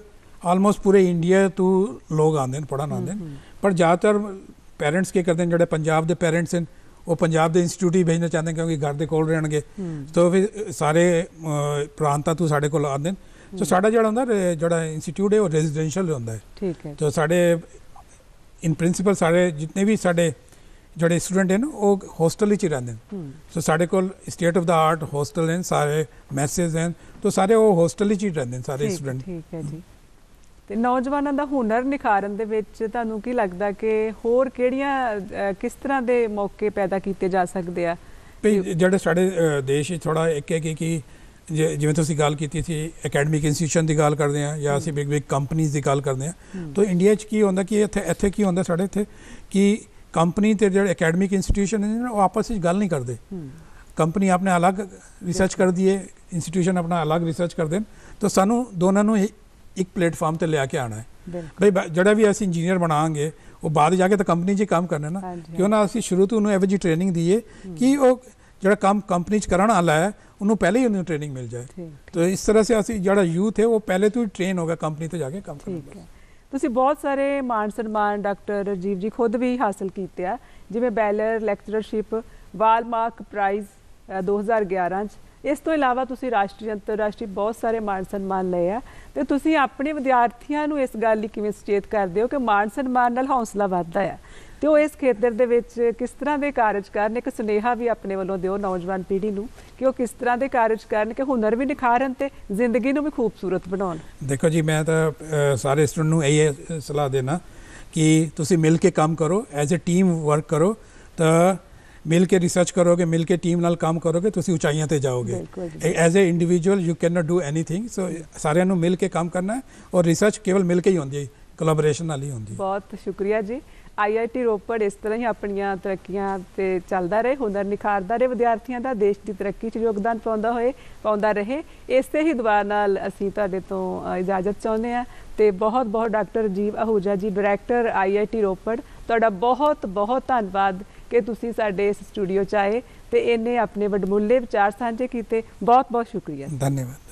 ਆਲਮੋਸਟ ਪੂਰੇ ਇੰਡੀਆ ਤੋਂ ਲੋਕ ਆਉਂਦੇ ਨੇ ਪੜਨ ਆਉਂਦੇ ਨੇ ਪਰ ਜ਼ਿਆਦਾਤਰ ਪੇਰੈਂਟਸ ਕੀ ਕਰਦੇ ਨੇ ਜਿਹੜੇ ਪੰਜਾਬ ਦੇ ਪੇਰੈਂਟਸ ਨੇ ਉਹ ਪੰਜਾਬ ਦੇ ਇੰਸਟੀਚਿਊਟ ਹੀ ਭੇਜਣਾ ਚਾਹੁੰਦੇ ਕਿਉਂਕਿ ਘਰ ਦੇ ਕੋਲ ਰਹਿਣਗੇ ਸੋ ਫਿਰ ਸਾਰੇ ਪ੍ਰਾਂਤਾਂ ਤੋਂ ਸਾਡੇ ਕੋਲ ਆਉਂਦੇ ਨੇ ਸੋ ਸਾਡਾ ਜਿਹੜਾ ਹੁੰਦਾ ਜਿਹੜਾ ਇੰਸਟੀਚਿਊਟ ਹੈ ਉਹ ਰੈਜ਼ੀਡੈਂਸ਼ੀਅਲ ਹੁੰਦਾ ਹੈ ਠੀਕ ਹੈ ਸੋ ਸਾਡੇ ਇਨ ਪ੍ਰਿੰਸੀਪਲ ਸਾਰੇ ਜਿੰਨੇ ਵੀ ਸਾਡੇ ਜਿਹੜੇ ਸਟੂਡੈਂਟ ਹਨ ਉਹ ਹੋਸਟਲ ਵਿੱਚ ਹੀ ਰਹਿੰਦੇ ਨੇ ਸੋ ਸਾਡੇ ਕੋਲ state of the art hostel ਹਨ ਸਾਰੇ ਮੈਸੇਜ ਹਨ ਤੋਂ ਸਾਰੇ ਉਹ ਹੋਸਟਲ ਵਿੱਚ ਹੀ ਰਹਿੰਦੇ ਨੇ ਸਾਰੇ ਸਟੂਡੈਂਟ ਠੀਕ ਹੈ ਜੀ ਤੇ ਨੌਜਵਾਨਾਂ ਦਾ ਹੁਨਰ ਨਿਖਾਰਨ ਦੇ ਵਿੱਚ ਤੁਹਾਨੂੰ ਕੀ ਲੱਗਦਾ ਕਿ ਹੋਰ ਕਿਹੜੀਆਂ ਕਿਸ ਤਰ੍ਹਾਂ ਦੇ ਮੌਕੇ ਪੈਦਾ ਕੀਤੇ ਜਾ ਸਕਦੇ ਆ ਜਿਹੜੇ ਸਾਡੇ ਦੇਸ਼ ਵਿੱਚ ਥੋੜਾ ਇੱਕ ਇੱਕ ਕੀ ਜਿਵੇਂ ਤੁਸੀਂ ਗੱਲ ਕੀਤੀ ਸੀ ਅਕੈਡਮਿਕ ਇੰਸਟੀਟਿਊਸ਼ਨ ਦੀ ਗੱਲ ਕਰਦੇ ਆ ਜਾਂ ਅਸੀਂ ਬਿਗ ਬਿਗ ਕੰਪਨੀਆਂ ਦੀ ਗੱਲ ਕਰਦੇ ਆ ਤਾਂ ਇੰਡੀਆ 'ਚ ਕੀ ਹੁੰਦਾ ਕਿ ਇੱਥੇ ਇੱਥੇ ਕੀ ਹੁੰਦਾ ਸਾਡੇ ਇੱਥੇ ਕਿ ਕੰਪਨੀ ਤੇ ਜਿਹੜੇ ਅਕੈਡਮਿਕ ਇੰਸਟੀਟਿਊਸ਼ਨ ਨੇ ਉਹ ਆਪਸ ਵਿੱਚ ਗੱਲ ਨਹੀਂ ਕਰਦੇ ਕੰਪਨੀ ਆਪਣੇ ਅਲੱਗ ਰਿਸਰਚ ਕਰਦੀ ਹੈ ਇੰਸਟੀਟਿਊਸ਼ਨ ਆਪਣਾ ਅਲੱਗ ਰਿਸਰਚ ਕਰਦੇ ਨੇ ਤਾਂ ਸਾਨੂੰ ਦੋਨਾਂ ਨੂੰ ਇੱਕ ਪਲੇਟਫਾਰਮ ਤੇ ਲਿਆ ਕੇ ਆਣਾ ਹੈ ਬਈ ਜਿਹੜਾ ਵੀ ਅਸੀਂ ਇੰਜੀਨੀਅਰ ਬਣਾਵਾਂਗੇ ਉਹ ਬਾਅਦ ਜਾ ਕੇ ਤਾਂ ਕੰਪਨੀ 'ਚ ਹੀ ਕੰਮ ਕਰਨਾ ਨਾ ਕਿਉਂ ਨਾ ਅਸੀਂ ਸ਼ੁਰੂ ਤੋਂ ਉਹਨੂੰ ਇਹੋ ਜੀ ਟ੍ਰੇਨਿੰਗ ਦਈਏ ਕਿ ਉਹ ਜਿਹੜਾ ਕੰਮ ਕੰਪਨੀ 'ਚ ਕਰਨ ਵਾਲਾ ਹੈ ਉਹਨੂੰ ਪਹਿਲੇ ਹੀ ਉਹਨੂੰ ਟ੍ਰੇਨਿੰਗ ਮਿਲ ਜਾਏ ਤਾਂ ਇਸ ਤਰ੍ਹਾਂ ਸੇ ਅਸੀਂ ਜਿਹੜਾ ਯੂਥ ਹੈ ਉਹ ਪਹਿਲੇ ਤੋਂ ਹੀ ਟ੍ਰੇਨ ਹੋਗਾ ਕੰਪਨੀ ਤੇ ਜਾ ਕੇ ਕੰਮ ਕਰੇਗਾ ਤੁਸੀਂ ਬਹੁਤ ਸਾਰੇ ਮਾਨ ਸਨਮਾਨ ਡਾਕਟਰ ਰਜੀਵ ਜੀ ਖੁਦ ਵੀ ਹਾਸਲ ਕੀਤੇ ਆ ਜਿਵੇਂ ਬੈਲਰ ਲੈਕਚਰਰਸ਼ਿਪ ਵਾਲਮਾਰਕ ਪ੍ਰਾਈਜ਼ 2011 ਚ ਇਸ ਤੋਂ ਇਲਾਵਾ ਤੁਸੀਂ ਰਾਸ਼ਟਰੀ ਅੰਤਰਰਾਸ਼ਟਰੀ ਬਹੁਤ ਸਾਰੇ ਮਾਨ ਸਨਮਾਨ ਲਏ ਆ ਤੇ ਤੁਸੀਂ ਆਪਣੇ ਵਿਦਿਆਰਥੀਆਂ ਨੂੰ ਇਸ ਗੱਲ ਲਈ ਕਿਵੇਂ ਸੁਚੇਤ ਕਰਦੇ ਹੋ ਕਿ ਮਾਨ ਸਨਮਾਨ ਨਾਲ ਹੌਸਲਾ ਵਧਦਾ ਆ ਤੇ ਉਹ ਇਸ ਖੇਤਰ ਦੇ ਵਿੱਚ ਕਿਸ ਤਰ੍ਹਾਂ ਦੇ ਕਾਰਜ ਕਰਨ ਇੱਕ ਸੁਨੇਹਾ ਵੀ ਆਪਣੇ ਵੱਲੋਂ ਦਿਓ ਨੌਜਵਾਨ ਪੀੜ੍ਹੀ ਨੂੰ ਕਿ ਉਹ ਕਿਸ ਤਰ੍ਹਾਂ ਦੇ ਕਾਰਜ ਕਰਨ ਕਿ ਹੁਨਰ ਵੀ ਨਿਖਾਰਨ ਤੇ ਜ਼ਿੰਦਗੀ ਨੂੰ ਵੀ ਖੂਬਸੂਰਤ ਬਣਾਉਣ ਦੇਖੋ ਜੀ ਮੈਂ ਤਾਂ ਸਾਰੇ ਸਟੂਡੈਂਟ ਨੂੰ ਇਹ ਸਲਾਹ ਦੇਣਾ ਕਿ ਤੁਸੀਂ ਮਿਲ ਕੇ ਕੰਮ ਕਰੋ ਐਜ਼ ਅ ਟੀਮ ਵਰਕ ਕਰੋ ਤਾਂ ਮਿਲ ਕੇ ਰਿਸਰਚ ਕਰੋਗੇ ਮਿਲ ਕੇ ਟੀਮ ਨਾਲ ਕੰਮ ਕਰੋਗੇ ਤੁਸੀਂ ਉਚਾਈਆਂ ਤੇ ਜਾਓਗੇ as a individual you can not do anything so ਸਾਰਿਆਂ ਨੂੰ ਮਿਲ ਕੇ ਕੰਮ ਕਰਨਾ ਹੈ ਔਰ ਰਿਸਰਚ ਕੇਵਲ ਮਿਲ ਕੇ ਹੀ ਹੁੰਦੀ ਹੈ ਕੋਲੈਬੋਰੇਸ਼ਨ ਨਾਲ ਹੀ ਹੁੰਦੀ ਹੈ ਬਹੁਤ ਸ਼ੁਕਰੀਆ ਜੀ ਆਈਆਈਟੀ ਰੋਪੜ ਇਸ ਤਰ੍ਹਾਂ ਹੀ ਆਪਣੀਆਂ ਤਰੱਕੀਆਂ ਤੇ ਚੱਲਦਾ ਰਹੇ ਹੁਨਰ ਨਿਖਾਰਦਾ ਰਹੇ ਵਿਦਿਆਰਥੀਆਂ ਦਾ ਦੇਸ਼ ਦੀ ਤਰੱਕੀ 'ਚ ਯੋਗਦਾਨ ਪਾਉਂਦਾ ਹੋਏ ਪਾਉਂਦਾ ਰਹੇ ਇਸੇ ਹੀ ਦੁਆ ਨਾਲ ਅਸੀਂ ਤੁਹਾਡੇ ਤੋਂ ਇਜਾਜ਼ਤ ਚਾਹੁੰਦੇ ਆ ਤੇ ਬਹੁਤ ਬਹੁਤ ਡਾਕਟਰ ਜੀਵ ਅਹੂਜਾ ਜੀ ਡਾਇਰੈਕਟਰ ਆਈਆਈਟੀ ਰੋਪੜ ਤੁਹਾਡਾ ਬਹੁਤ ਬਹੁਤ ਧੰਨਵਾਦ ਕਿ ਤੁਸੀਂ ਸਾਡੇ ਇਸ ਸਟੂਡੀਓ 'ਚ ਆਏ ਤੇ ਇਹਨੇ ਆਪਣੇ ਵਡਮੁੱਲੇ ਵਿਚਾਰ ਸਾਂਝੇ ਕੀਤੇ ਬਹੁਤ ਬਹੁਤ ਸ਼ੁਕਰੀਆ ਧੰਨਵਾਦ